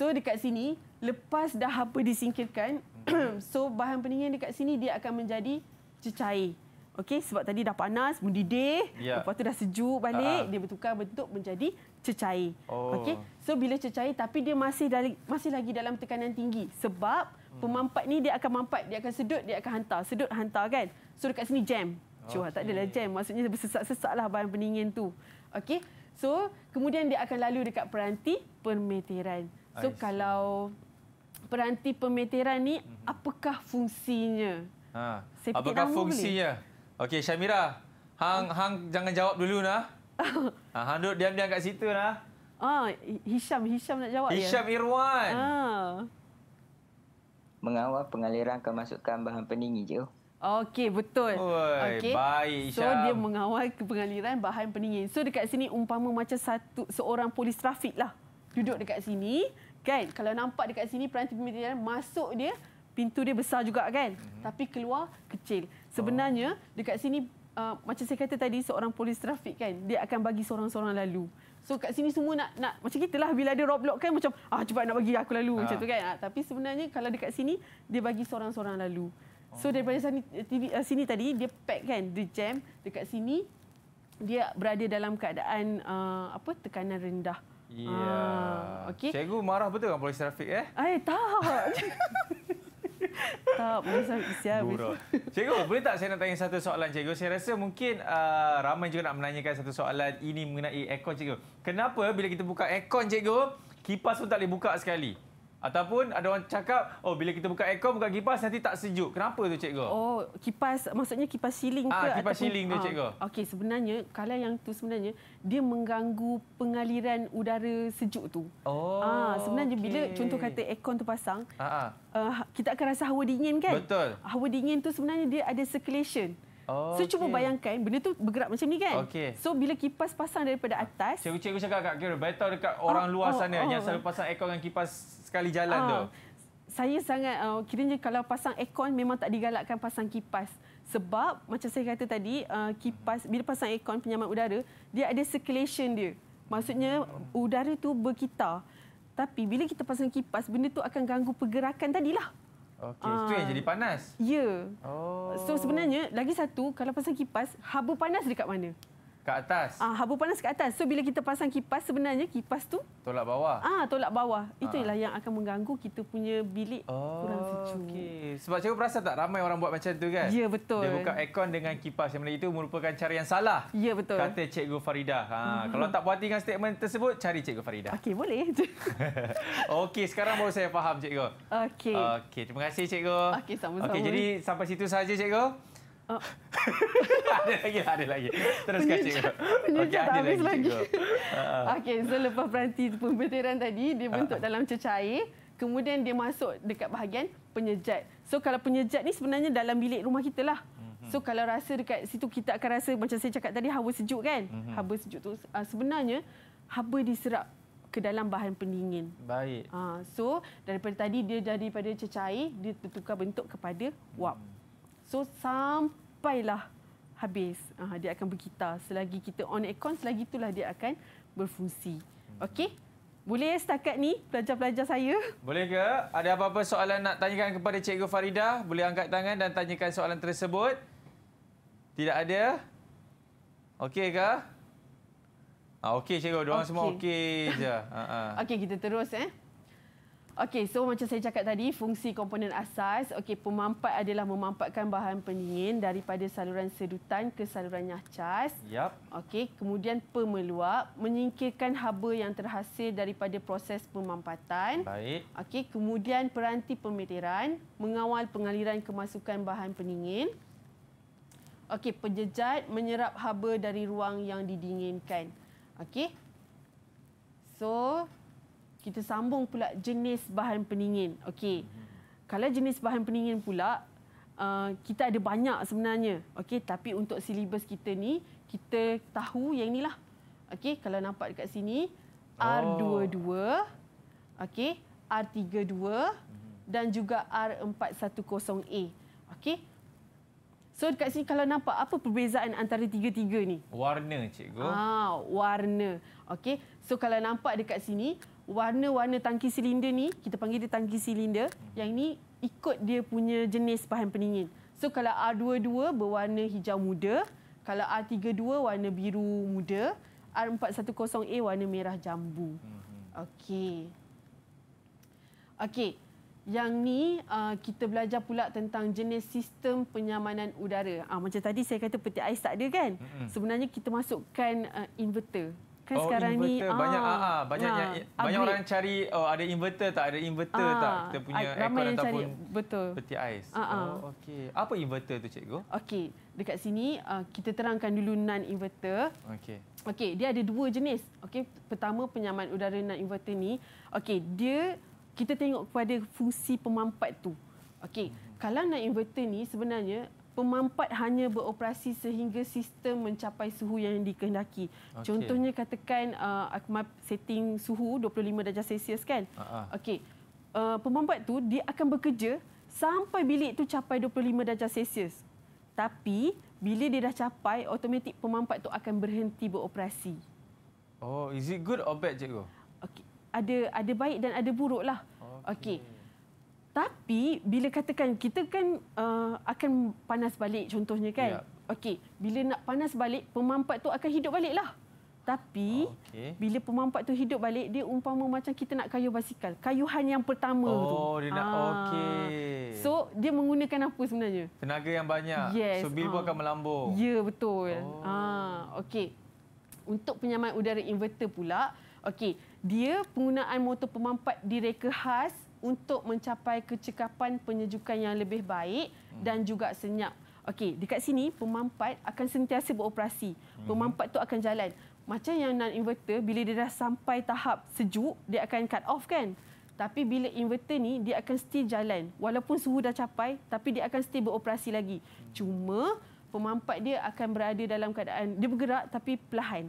So dekat sini lepas dah apa disingkirkan, so bahan pendingin dekat sini dia akan menjadi cecair. Okey sebab tadi dah panas, mendidih, ya. lepas tu dah sejuk balik, uh-huh. dia bertukar bentuk menjadi cecair. Oh. Okey. So bila cecair tapi dia masih dari masih lagi dalam tekanan tinggi sebab hmm. pemampat ni dia akan mampat, dia akan sedut, dia akan hantar, sedut hantar kan. So dekat sini jam. Cuba okay. tak adalah jam, maksudnya sesak-sesaklah bahan pendingin tu. Okey. So kemudian dia akan lalu dekat peranti pemeteran. Hmm. So I kalau see. peranti pemeteran ni mhm. apakah fungsinya? Ha. apakah fungsinya? Okey Syamira, hang oh. hang jangan jawab dulu nak. ha, ah, hang duduk diam-diam kat situ nak. Ah, Hisham, Hisham nak jawab Hisham ya. Hisham Irwan. Ha. Mengawal pengaliran kemasukan bahan peningi je. Okey, betul. Oi, okay. baik, Hisham. So dia mengawal pengaliran bahan peningi. So dekat sini umpama macam satu seorang polis trafik lah duduk dekat sini Kan? Kalau nampak dekat sini peranti pemindahan masuk dia pintu dia besar juga kan? Mm-hmm. Tapi keluar kecil. Sebenarnya oh. dekat sini uh, macam saya kata tadi seorang polis trafik kan dia akan bagi seorang-seorang lalu. So kat sini semua nak nak macam kitalah bila ada roadblock kan macam ah cuba nak bagi aku lalu ha. macam tu kan. Ha, tapi sebenarnya kalau dekat sini dia bagi seorang-seorang lalu. So oh. daripada sini eh, TV, uh, sini tadi dia pack kan dia jam dekat sini dia berada dalam keadaan uh, apa tekanan rendah. Yeah. Ah, okay. Cikgu marah betul dengan polis trafik eh? Ai, eh, tak. tak, polis trafik siap. Cikgu, boleh tak saya nak tanya satu soalan cikgu? Saya rasa mungkin uh, ramai juga nak menanyakan satu soalan ini mengenai aircon cikgu. Kenapa bila kita buka aircon cikgu, kipas pun tak boleh buka sekali? Ataupun ada orang cakap, oh bila kita buka aircon, buka kipas, nanti tak sejuk. Kenapa tu cikgu? Oh, kipas, maksudnya kipas siling ah, ke? Ah, kipas siling tu ah, cikgu. Okey, sebenarnya, kalau yang tu sebenarnya, dia mengganggu pengaliran udara sejuk tu. Oh, ah, Sebenarnya okay. bila contoh kata aircon tu pasang, ah, ah. Uh, kita akan rasa hawa dingin kan? Betul. Hawa dingin tu sebenarnya dia ada circulation. Oh, so, okay. cuba bayangkan benda tu bergerak macam ni kan? Okay. So, bila kipas pasang daripada atas... Cikgu-cikgu cakap, Kak Kira, betul dekat orang oh, luar oh, sana oh, yang oh. selalu pasang aircon dengan kipas sekali jalan uh, tu. Ah, saya sangat uh, kiranya kalau pasang aircon memang tak digalakkan pasang kipas sebab macam saya kata tadi uh, kipas bila pasang aircon penyaman udara dia ada circulation dia. Maksudnya udara tu berkitar. Tapi bila kita pasang kipas benda tu akan ganggu pergerakan tadilah. Okey, uh, itu yang ah. jadi panas. Ya. Yeah. Oh. So sebenarnya lagi satu kalau pasang kipas haba panas dekat mana? ke atas. Ah, habu panas ke atas. So bila kita pasang kipas sebenarnya kipas tu tolak bawah. Ah, tolak bawah. Ah. Itulah ah. yang akan mengganggu kita punya bilik oh, kurang sejuk. Okey. Sebab cikgu rasa tak ramai orang buat macam tu kan? Ya, betul. Dia buka aircon dengan kipas. Yang itu merupakan cara yang salah. Ya, betul. Kata cikgu Farida. Ha, hmm. kalau tak puas dengan statement tersebut, cari cikgu Farida. Okey, boleh. Okey, sekarang baru saya faham cikgu. Okey. Okey, terima kasih cikgu. Okey, sama-sama. Okey, jadi sampai situ saja cikgu. Oh. ada lagi, ada lagi. Terus kacik. Penyucu okay, tak habis lagi. lagi. Ha. Okey, so lepas peranti pembetiran tadi, dia ha. bentuk uh. dalam cecair. Kemudian dia masuk dekat bahagian penyejat. So kalau penyejat ni sebenarnya dalam bilik rumah kita lah. Mhm. So kalau rasa dekat situ kita akan rasa macam saya cakap tadi hawa sejuk kan? Mm-hmm. Hawa sejuk tu ah, sebenarnya hawa diserap ke dalam bahan pendingin. Baik. Ah, so daripada tadi dia pada cecair dia tertukar bentuk kepada wap. Mm-hmm. So sampailah habis uh, dia akan berkita. Selagi kita on aircon selagi itulah dia akan berfungsi. Hmm. Okey? Boleh setakat ni pelajar-pelajar saya? Boleh ke? Ada apa-apa soalan nak tanyakan kepada Cikgu Farida? Boleh angkat tangan dan tanyakan soalan tersebut? Tidak ada? Okey ke? Ah, okey cikgu, diorang okay. semua okey saja. Uh, uh. Okey, kita terus. eh. Okey, so macam saya cakap tadi, fungsi komponen asas, okey, pemampat adalah memampatkan bahan pendingin daripada saluran sedutan ke saluran nyacas. Yap. Okey, kemudian pemeluap menyingkirkan haba yang terhasil daripada proses pemampatan. Baik. Okey, kemudian peranti pemetiran mengawal pengaliran kemasukan bahan pendingin. Okey, penjejat menyerap haba dari ruang yang didinginkan. Okey. So, kita sambung pula jenis bahan pendingin. Okey. Kalau jenis bahan pendingin pula Uh, kita ada banyak sebenarnya. Okey, tapi untuk silibus kita ni, kita tahu yang inilah. Okey, kalau nampak dekat sini oh. R22, okey, R32 mm dan juga R410A. Okey. So dekat sini kalau nampak apa perbezaan antara tiga-tiga ni? Warna, cikgu. Ah, warna. Okey. So kalau nampak dekat sini, warna-warna tangki silinder ni kita panggil dia tangki silinder yang ini ikut dia punya jenis bahan pendingin. So kalau R22 berwarna hijau muda, kalau R32 warna biru muda, R410A warna merah jambu. Mhm. Okey. Okey. Yang ni uh, kita belajar pula tentang jenis sistem penyamanan udara. Ah, macam tadi saya kata peti ais tak ada kan? Mhm. Sebenarnya kita masukkan uh, inverter kan oh, sekarang inverter. ni inverter banyak ah. ah, ah banyak ah, yang, banyak orang cari oh ada inverter tak ada inverter ah, tak kita punya aircon ataupun cari, betul peti ais ah, ah. oh okey apa inverter tu cikgu okey dekat sini uh, kita terangkan dulu non inverter okey okey dia ada dua jenis okey pertama penyaman udara non inverter ni okey dia kita tengok kepada fungsi pemampat tu okey mm-hmm. kalau non inverter ni sebenarnya pemampat hanya beroperasi sehingga sistem mencapai suhu yang dikehendaki. Okay. Contohnya katakan uh, setting suhu 25 darjah Celsius kan. Uh-huh. Okey. Uh, pemampat tu dia akan bekerja sampai bilik tu capai 25 darjah Celsius. Tapi bila dia dah capai, automatik pemampat tu akan berhenti beroperasi. Oh, is it good or bad cikgu? Okey. Ada ada baik dan ada buruklah. Okey. Okay. Tapi bila katakan kita kan uh, akan panas balik contohnya kan. Ya. Okey, bila nak panas balik, pemampat tu akan hidup baliklah. Tapi okay. bila pemampat tu hidup balik, dia umpama macam kita nak kayuh basikal. Kayuhan yang pertama oh, tu. Oh, dia nak ah. okey. So, dia menggunakan apa sebenarnya? Tenaga yang banyak. Yes. So, bilbo ah. akan melambung. Ya, betul. Oh. Ah, oh. okey. Untuk penyaman udara inverter pula, okey, dia penggunaan motor pemampat direka khas untuk mencapai kecekapan penyejukan yang lebih baik hmm. dan juga senyap. Okey, dekat sini pemampat akan sentiasa beroperasi. Hmm. Pemampat tu akan jalan. Macam yang non inverter bila dia dah sampai tahap sejuk, dia akan cut off kan? Tapi bila inverter ni dia akan still jalan walaupun suhu dah capai tapi dia akan still beroperasi lagi. Hmm. Cuma pemampat dia akan berada dalam keadaan dia bergerak tapi perlahan.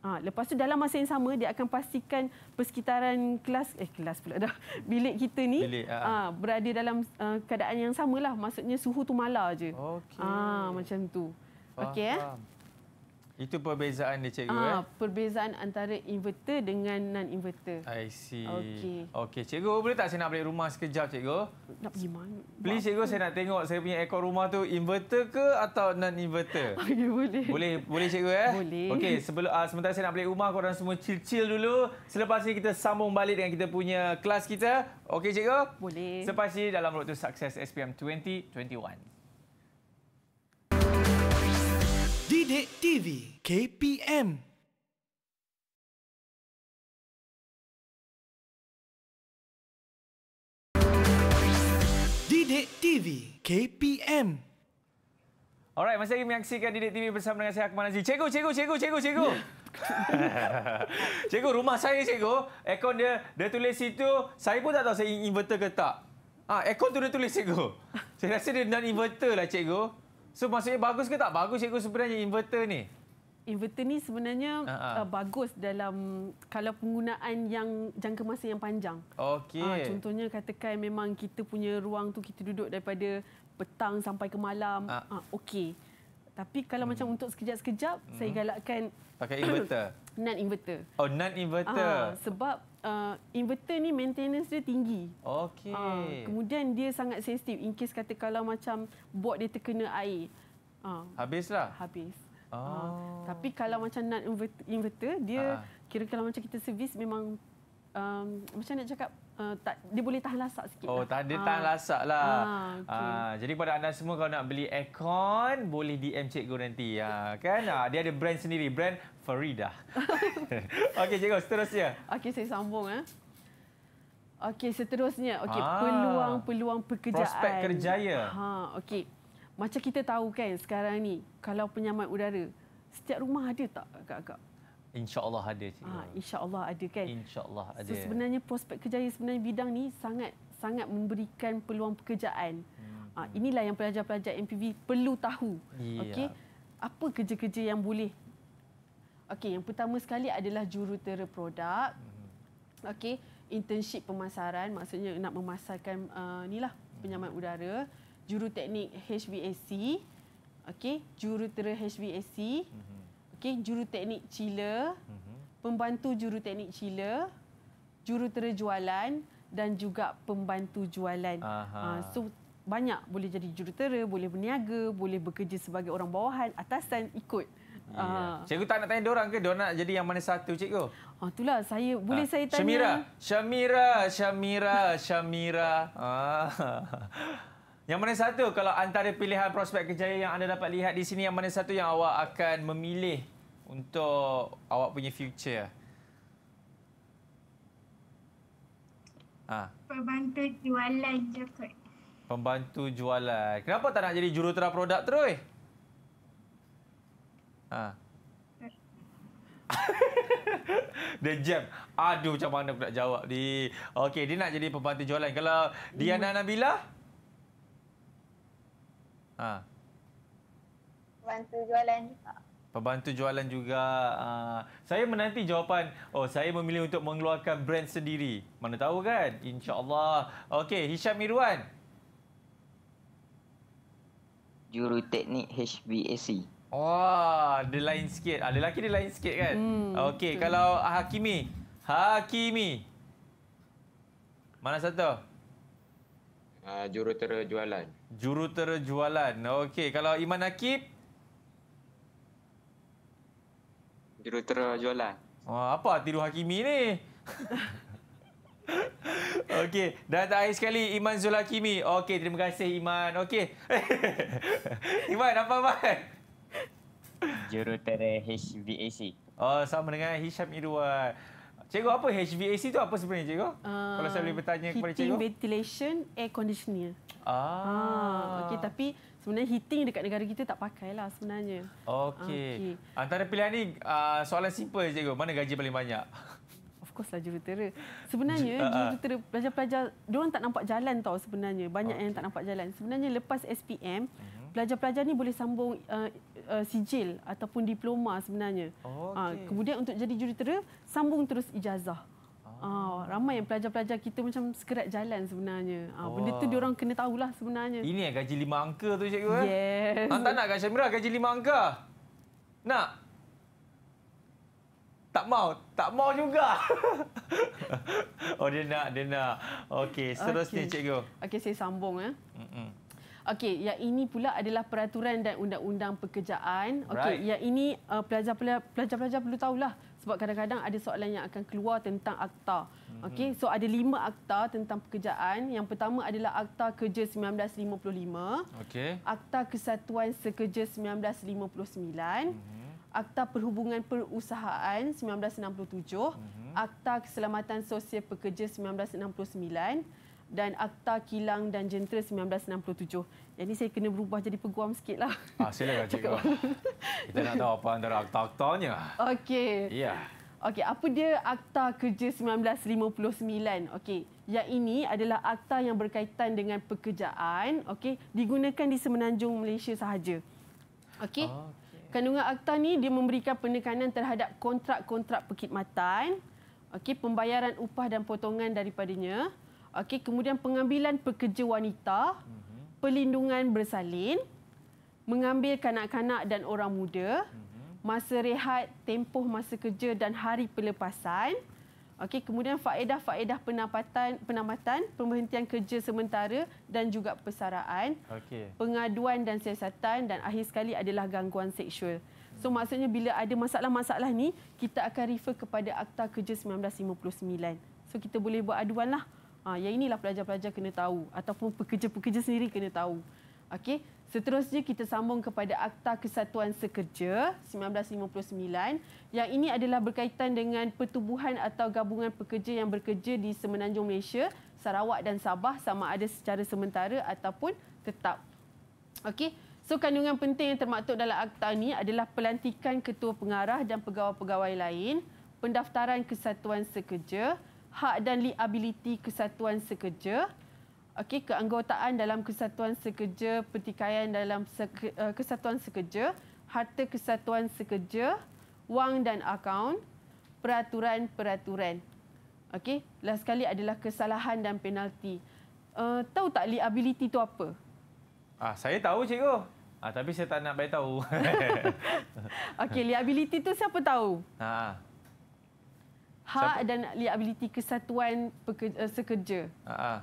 Ha, lepas tu dalam masa yang sama dia akan pastikan persekitaran kelas eh kelas pula dah bilik kita ni bilik, ah. ha, berada dalam uh, keadaan yang samalah maksudnya suhu tu malar aje. Okay. Ha, macam tu. Okey eh. Itu perbezaan dia cikgu ah, eh. perbezaan antara inverter dengan non inverter. I see. Okey. Okey, cikgu boleh tak saya nak balik rumah sekejap cikgu? Nak pergi mana? Please cikgu saya nak tengok saya punya aircon rumah tu inverter ke atau non inverter. Okey, boleh. Boleh boleh cikgu eh? Boleh. Okey, sebelum uh, ah, sementara saya nak balik rumah korang semua chill-chill dulu. Selepas ni kita sambung balik dengan kita punya kelas kita. Okey cikgu? Boleh. Selepas ni dalam road sukses SPM 2021. Didik TV KPM Didik TV KPM Alright, masih lagi menyaksikan Didik TV bersama dengan saya Akmal Aziz. Cikgu, cikgu, cikgu, cikgu, cikgu. cikgu, rumah saya cikgu. Aircon dia, dia tulis situ. Saya pun tak tahu saya inverter ke tak. Ah, aircon tu dia tulis cikgu. Saya rasa dia non inverter lah cikgu. So maksudnya bagus ke tak? Bagus cikgu sebenarnya inverter ni? Inverter ni sebenarnya uh-huh. uh, bagus dalam kalau penggunaan yang jangka masa yang panjang. Okey. Uh, contohnya katakan memang kita punya ruang tu kita duduk daripada petang sampai ke malam, uh. uh, okey. Tapi kalau hmm. macam untuk sekejap-sekejap, hmm. saya galakkan pakai inverter. non inverter. Oh, non inverter. Uh, sebab uh, inverter ni maintenance dia tinggi. Okey. Uh, kemudian dia sangat sensitif in case kata kalau macam board dia terkena air. Uh, Habislah. Habis. Oh. Uh, tapi kalau macam nut inverter dia uh. kira kalau macam kita servis memang um, macam nak cakap Uh, tak, dia boleh tahan lasak sikit. Oh, lah. tahan, dia ha. lasak lah. Ha, ah, ah, okay. ha, jadi pada anda semua kalau nak beli aircon, boleh DM cikgu nanti. Ha, kan? Ha, dia ada brand sendiri, brand Farida. Okey, cikgu, seterusnya. Okey, saya sambung. Eh. Okey, seterusnya. Okey, ha. peluang-peluang pekerjaan. Prospek kerjaya. Ha, Okey, macam kita tahu kan sekarang ni, kalau penyaman udara, setiap rumah ada tak agak-agak? InsyaAllah ada. Ha, InsyaAllah ada kan? InsyaAllah ada. So, sebenarnya prospek kerjaya sebenarnya bidang ni sangat sangat memberikan peluang pekerjaan. Hmm. Ha, inilah yang pelajar-pelajar MPV perlu tahu. Yeah. Okey. Apa kerja-kerja yang boleh? Okey, yang pertama sekali adalah jurutera produk. Hmm. Okey, internship pemasaran maksudnya nak memasarkan uh, inilah penyaman udara, juru teknik HVAC. Okey, jurutera HVAC. Mm-hmm. Okey, juru teknik Cina, mhm. pembantu juru teknik Cina, juru terjualan dan juga pembantu jualan. Aha. Ah, so banyak boleh jadi jurutera, boleh berniaga, boleh bekerja sebagai orang bawahan, atasan ikut. Yeah. Cikgu tak nak tanya dia orang ke? Dia nak jadi yang mana satu, cikgu? Ha ah, itulah saya boleh ah. saya tanya. Shamira, Shamira, Shamira, Shamira. Ah. Yang mana satu kalau antara pilihan prospek kerjaya yang anda dapat lihat di sini yang mana satu yang awak akan memilih untuk awak punya future? Lah. Ha. Pembantu jualan je kot. Pembantu jualan. Kenapa tak nak jadi jurutera produk terus? Ha. The jam. Aduh macam mana aku nak jawab ni. Okey, dia nak jadi pembantu jualan. Kalau Diana hmm. Nabila? Ha. Pembantu jualan Pembantu jualan juga. Ah, saya menanti jawapan, oh saya memilih untuk mengeluarkan brand sendiri. Mana tahu kan? InsyaAllah. Okey, Hisham Mirwan. Juru teknik HBAC. Wah, dia lain sikit. Ada lelaki dia lain sikit kan? Hmm, Okey, kalau Hakimi. Hakimi. Mana satu? Uh, ah, jurutera jualan. Jurutera jualan. Okey, kalau Iman Akib. jurutera jualan. Wah, apa tiru Hakimi ni? Okey, dan terakhir sekali Iman Zul Hakimi. Okey, terima kasih Iman. Okey. Iman, apa Iman? Jurutera HVAC. Oh, sama dengan Hisham Irwan. Cikgu, apa HVAC tu apa sebenarnya, Cikgu? Uh, Kalau saya boleh bertanya kepada Cikgu. Heating, ventilation, air conditioner. Ah. ah Okey, tapi... Sebenarnya heating dekat negara kita tak pakai lah sebenarnya. Okey. Okay. Antara pilihan ni uh, soalan simple je cikgu. Mana gaji paling banyak? Of course lah jurutera. Sebenarnya jurutera ah, ah. pelajar-pelajar diorang tak nampak jalan tau sebenarnya. Banyak okay. yang tak nampak jalan. Sebenarnya lepas SPM mhm. pelajar-pelajar ni boleh sambung uh, uh, sijil ataupun diploma sebenarnya. Okay. Uh, kemudian untuk jadi jurutera sambung terus ijazah. Ah, ramai yang pelajar-pelajar kita macam skrat jalan sebenarnya. Ah, oh. benda tu oh. diorang kena tahulah sebenarnya. Ini yang gaji lima angka tu cikgu eh? Yes. Ah, tak nak gaji merah gaji lima angka. Nak. Tak mau, tak mau juga. oh dia nak, dia nak. Okey, seterusnya okay. cikgu. Okey, saya sambung ya. Eh. Mm-mm. Okey, yang ini pula adalah peraturan dan undang-undang pekerjaan. Okey, right. yang ini eh, pelajar-pelajar pelajar-pelajar perlu tahulah sebab kadang-kadang ada soalan yang akan keluar tentang akta. Mm-hmm. Okey, so ada lima akta tentang pekerjaan. Yang pertama adalah Akta Kerja 1955. Okey. Akta Kesatuan Sekerja 1959. Mm-hmm. Akta Perhubungan Perusahaan 1967. Mm-hmm. Akta Keselamatan Sosial Pekerja 1969 dan Akta Kilang dan Jentera 1967. Yang ni saya kena berubah jadi peguam sikit lah. Ah, silakan cikgu. Cikgu. Kita nak tahu apa antara akta-aktanya. Okey. Ya. Yeah. Okey, apa dia Akta Kerja 1959? Okey, yang ini adalah akta yang berkaitan dengan pekerjaan, okey, digunakan di semenanjung Malaysia sahaja. Okey. Oh, ah, okay. Kandungan akta ni dia memberikan penekanan terhadap kontrak-kontrak perkhidmatan, okey, pembayaran upah dan potongan daripadanya, okey, kemudian pengambilan pekerja wanita, hmm perlindungan bersalin, mengambil kanak-kanak dan orang muda, mhm. masa rehat, tempoh masa kerja dan hari pelepasan. Okey, kemudian faedah-faedah penampatan, penamatan, pemberhentian kerja sementara dan juga persaraan, okay. pengaduan dan siasatan dan akhir sekali adalah gangguan seksual. So hmm. maksudnya bila ada masalah-masalah ni, kita akan refer kepada Akta Kerja 1959. So kita boleh buat aduan lah. Ha, yang inilah pelajar-pelajar kena tahu ataupun pekerja-pekerja sendiri kena tahu. Okey, seterusnya kita sambung kepada Akta Kesatuan Sekerja 1959. Yang ini adalah berkaitan dengan pertubuhan atau gabungan pekerja yang bekerja di Semenanjung Malaysia, Sarawak dan Sabah sama ada secara sementara ataupun tetap. Okey, so kandungan penting yang termaktub dalam akta ini adalah pelantikan ketua pengarah dan pegawai-pegawai lain, pendaftaran kesatuan sekerja, hak dan liability kesatuan sekerja. Okey, keanggotaan dalam kesatuan sekerja, pertikaian dalam seke, uh, eh, kesatuan sekerja, harta kesatuan sekerja, wang dan akaun, peraturan-peraturan. Okey, last sekali adalah kesalahan dan penalti. Uh, tahu tak liability itu apa? Ah, saya tahu cikgu. Ah, tapi saya tak nak bagi tahu. Okey, liability itu siapa tahu? Ha hak Siapa? dan liability kesatuan pekerja, eh, sekerja. Ha. Ah, ah.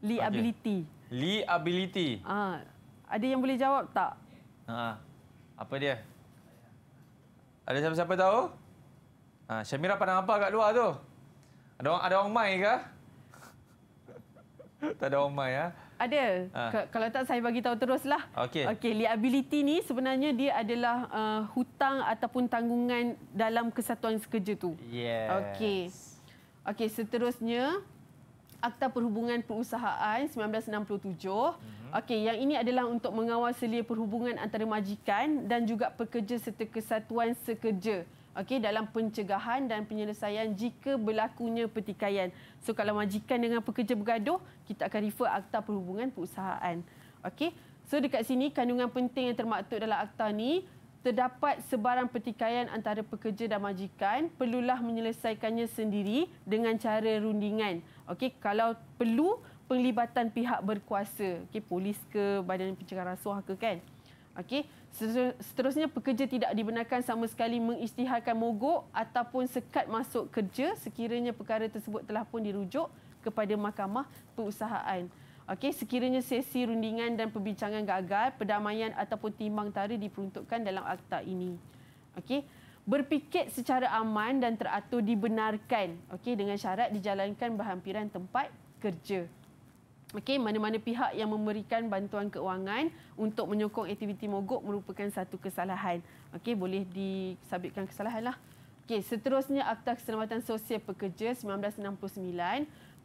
Liability. Okay. Liability. Ha. Ah, ada yang boleh jawab tak? Ha. Apa dia? Ada siapa-siapa tahu? Ha, Syamira pandang apa kat luar tu? Ada orang, ada orang mai ke? tak ada orang mai ah. Ha? ada. Ha. Kalau tak saya bagi tahu teruslah. Okey. Okey, liability ni sebenarnya dia adalah uh, hutang ataupun tanggungan dalam kesatuan sekerja tu. Yes. Okey. Okey, seterusnya Akta Perhubungan Perusahaan 1967. Mhm. Okey, yang ini adalah untuk mengawal selia perhubungan antara majikan dan juga pekerja serta kesatuan sekerja okey dalam pencegahan dan penyelesaian jika berlakunya pertikaian. So kalau majikan dengan pekerja bergaduh, kita akan refer akta perhubungan perusahaan. Okey. So dekat sini kandungan penting yang termaktub dalam akta ni terdapat sebarang pertikaian antara pekerja dan majikan perlulah menyelesaikannya sendiri dengan cara rundingan. Okey, kalau perlu penglibatan pihak berkuasa, okey polis ke badan pencegahan rasuah ke kan. Okey, seterusnya pekerja tidak dibenarkan sama sekali mengisytiharkan mogok ataupun sekat masuk kerja sekiranya perkara tersebut telah pun dirujuk kepada mahkamah perusahaan. Okey, sekiranya sesi rundingan dan perbincangan gagal, perdamaian ataupun timbang tara diperuntukkan dalam akta ini. Okey, berpikir secara aman dan teratur dibenarkan. Okey, dengan syarat dijalankan berhampiran tempat kerja. Okey, mana-mana pihak yang memberikan bantuan keuangan untuk menyokong aktiviti mogok merupakan satu kesalahan. Okey, boleh disabitkan kesalahanlah. Okey, seterusnya Akta Keselamatan Sosial Pekerja 1969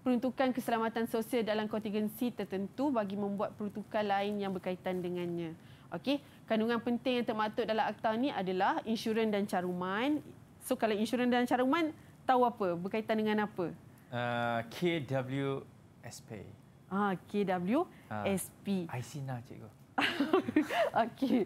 peruntukan keselamatan sosial dalam kontingensi tertentu bagi membuat peruntukan lain yang berkaitan dengannya. Okey, kandungan penting yang termaktub dalam akta ini adalah insurans dan caruman. So kalau insurans dan caruman tahu apa? Berkaitan dengan apa? Uh, ah, KWSP. Ah, KW SP. Ah, Aisina lah, cikgu. Okey.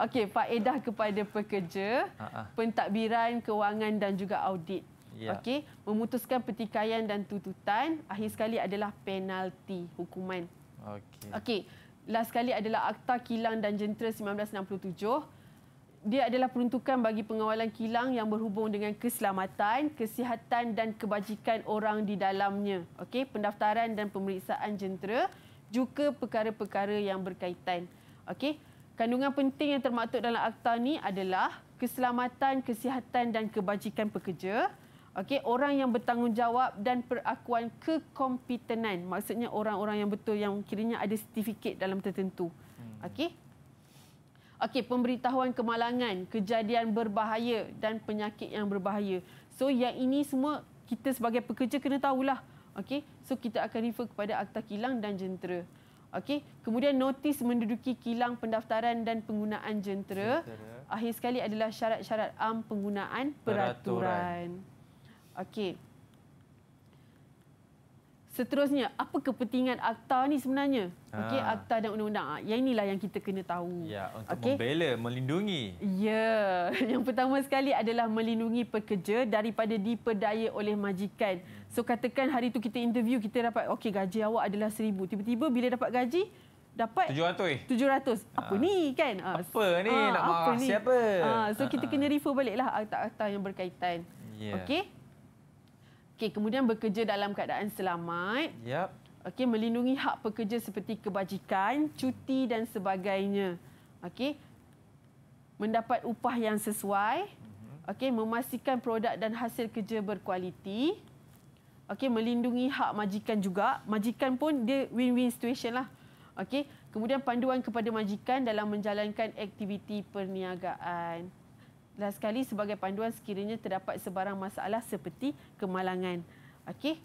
Okey, faedah kepada pekerja, ah, ah. pentadbiran kewangan dan juga audit. Ya. Okey, memutuskan pertikaian dan tuntutan, akhir sekali adalah penalti hukuman. Okey. Okey, last sekali adalah Akta Kilang dan Jentera 1967 dia adalah peruntukan bagi pengawalan kilang yang berhubung dengan keselamatan, kesihatan dan kebajikan orang di dalamnya. Okey, pendaftaran dan pemeriksaan jentera juga perkara-perkara yang berkaitan. Okey, kandungan penting yang termaktub dalam akta ni adalah keselamatan, kesihatan dan kebajikan pekerja. Okey, orang yang bertanggungjawab dan perakuan kekompetenan. Maksudnya orang-orang yang betul yang kiranya ada sertifikat dalam tertentu. Hmm. Okey. Okey, pemberitahuan kemalangan, kejadian berbahaya dan penyakit yang berbahaya. So yang ini semua kita sebagai pekerja kena tahulah. Okey, so kita akan refer kepada akta kilang dan jentera. Okey, kemudian notis menduduki kilang pendaftaran dan penggunaan jentera. jentera. Akhir sekali adalah syarat-syarat am penggunaan peraturan. peraturan. Okey. Seterusnya, apa kepentingan akta ni sebenarnya? Okey, ah. akta dan undang-undang. Ah, yang inilah yang kita kena tahu. Ya, untuk okay. membela, melindungi. Ya, yang pertama sekali adalah melindungi pekerja daripada diperdaya oleh majikan. Hmm. So katakan hari tu kita interview, kita dapat okey gaji awak adalah 1000. Tiba-tiba bila dapat gaji dapat 700 eh ah. kan? apa ni kan apa ni nak marah apa siapa ha. so kita kena refer baliklah akta-akta yang berkaitan yeah. okey Okey, kemudian bekerja dalam keadaan selamat. Yep. Okey, melindungi hak pekerja seperti kebajikan, cuti dan sebagainya. Okey. Mendapat upah yang sesuai. Mhm. Okey, memastikan produk dan hasil kerja berkualiti. Okey, melindungi hak majikan juga. Majikan pun dia win-win situation lah. Okey, kemudian panduan kepada majikan dalam menjalankan aktiviti perniagaan dan sekali sebagai panduan sekiranya terdapat sebarang masalah seperti kemalangan. Okey.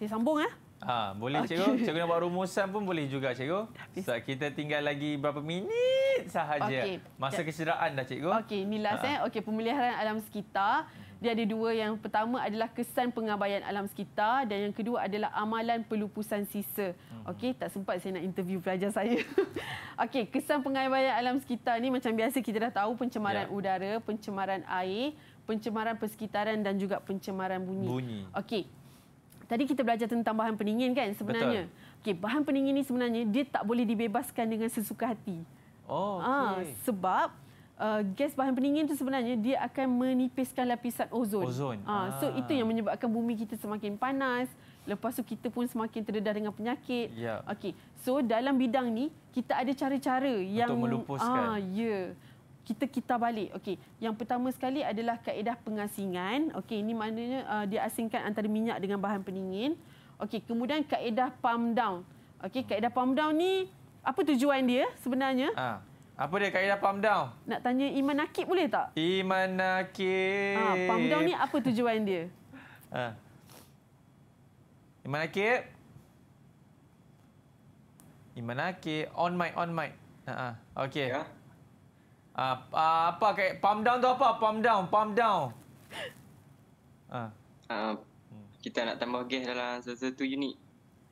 Saya sambung ah. Eh? Ha, boleh cikgu. Okay. Cikgu nak buat rumusan pun boleh juga cikgu. Sebab so, kita tinggal lagi berapa minit sahaja. Okay. Masa kecederaan dah cikgu. Okey, ni last ha. eh. Okey, pemeliharaan alam sekitar dia ada dua yang pertama adalah kesan pengabaian alam sekitar dan yang kedua adalah amalan pelupusan sisa hmm. okey tak sempat saya nak interview pelajar saya okey kesan pengabaian alam sekitar ni macam biasa kita dah tahu pencemaran ya. udara pencemaran air pencemaran persekitaran dan juga pencemaran bunyi, bunyi. okey tadi kita belajar tentang bahan pendingin kan sebenarnya okey bahan pendingin ni sebenarnya dia tak boleh dibebaskan dengan sesuka hati oh ah, okay. ha, sebab uh, gas bahan pendingin tu sebenarnya dia akan menipiskan lapisan ozon. Ozon. Uh, ah. So itu yang menyebabkan bumi kita semakin panas. Lepas tu kita pun semakin terdedah dengan penyakit. Ya. Okey. So dalam bidang ni kita ada cara-cara yang untuk melupuskan. Ah, ya. Kita kita balik. Okey. Yang pertama sekali adalah kaedah pengasingan. Okey, ini maknanya uh, dia asingkan antara minyak dengan bahan pendingin. Okey, kemudian kaedah pump down. Okey, kaedah pump down ni apa tujuan dia sebenarnya? Ah. Apa dia kaedah palm down? Nak tanya Iman Akib boleh tak? Iman Akib. Ha, palm down ni apa tujuan dia? Ha. Iman Akib. Iman Akib. On mic, on mic. Ha, ha. Okey. Ya. Ha, apa kaedah? Palm down tu apa? Palm down, palm down. Ha. Ha, kita nak tambah gas dalam satu unit.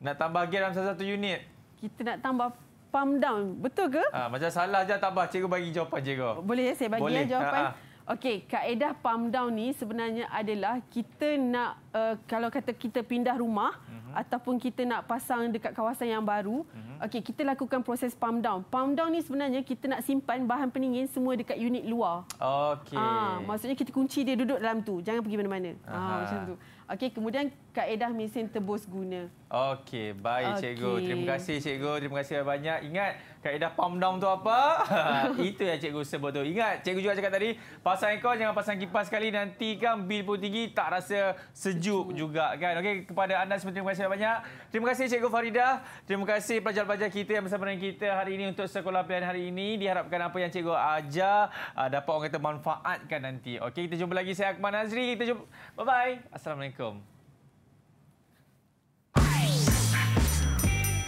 Nak tambah gas dalam satu unit? Kita nak tambah palm down. Betul ke? Ha, macam salah je tambah, Cikgu bagi jawapan cikgu. Boleh ya saya bagi ya Boleh. Ya, jawapan. Ha, ha. Okey, kaedah palm down ni sebenarnya adalah kita nak uh, kalau kata kita pindah rumah uh mhm. -huh. ataupun kita nak pasang dekat kawasan yang baru, uh mhm. -huh. okey kita lakukan proses palm down. Palm down ni sebenarnya kita nak simpan bahan pendingin semua dekat unit luar. Okey. Ah, maksudnya kita kunci dia duduk dalam tu, jangan pergi mana-mana. Ah, -mana. macam tu. Okey, kemudian kaedah mesin tebus guna. Okey, baik okay. cikgu. Terima kasih cikgu. Terima kasih banyak. Ingat kaedah pump down tu apa? Itu yang cikgu sebut tu. Ingat cikgu juga cakap tadi, pasang aircon jangan pasang kipas sekali nanti kan bil pun tinggi tak rasa sejuk Cuma. juga kan. Okey, kepada anda semua terima kasih banyak. Terima kasih cikgu Farida. Terima kasih pelajar-pelajar kita yang bersama dengan kita hari ini untuk sekolah pilihan hari ini. Diharapkan apa yang cikgu ajar ah, dapat orang kata manfaatkan nanti. Okey, kita jumpa lagi saya Akmal Nazri. Kita jumpa. Bye bye. Assalamualaikum.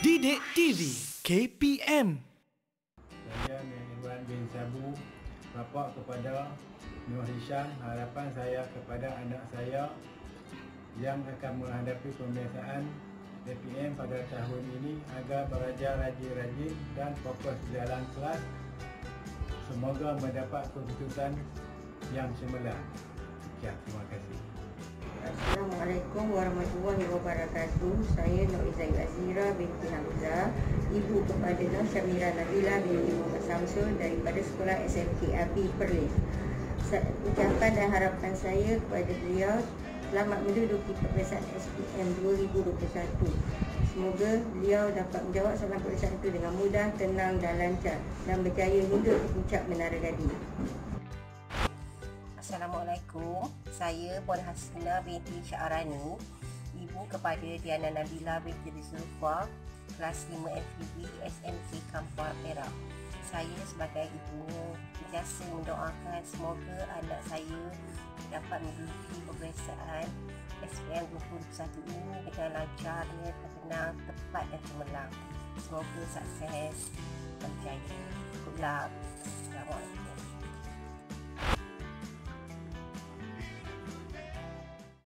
Didik TV KPM Saya Nenewan bin Sabu Bapa kepada Nur Hisham Harapan saya kepada anak saya Yang akan menghadapi pembiasaan KPM pada tahun ini Agar belajar rajin-rajin Dan fokus jalan kelas Semoga mendapat keputusan yang semula. terima kasih. Assalamualaikum warahmatullahi wabarakatuh Saya Nur Izzai Azira binti Hamzah Ibu kepada Nur Syamira Nabila binti Muhammad Samsul Daripada sekolah SMK Abi Perlis Ucapan dan harapan saya kepada beliau Selamat menduduki peperiksaan SPM 2021 Semoga beliau dapat menjawab soalan peperiksaan itu dengan mudah, tenang dan lancar Dan berjaya hidup puncak menara gading Assalamualaikum. Saya Puan Hasna binti Syarani, ibu kepada Diana Nabila binti Rizulfa, kelas 5 FPB SMK Kampar Perak. Saya sebagai ibu biasa mendoakan semoga anak saya dapat mengikuti pemeriksaan SPM 2021 ini dengan lancar dan terkenal tepat dan cemerlang. Semoga sukses berjaya. Good luck. Assalamualaikum.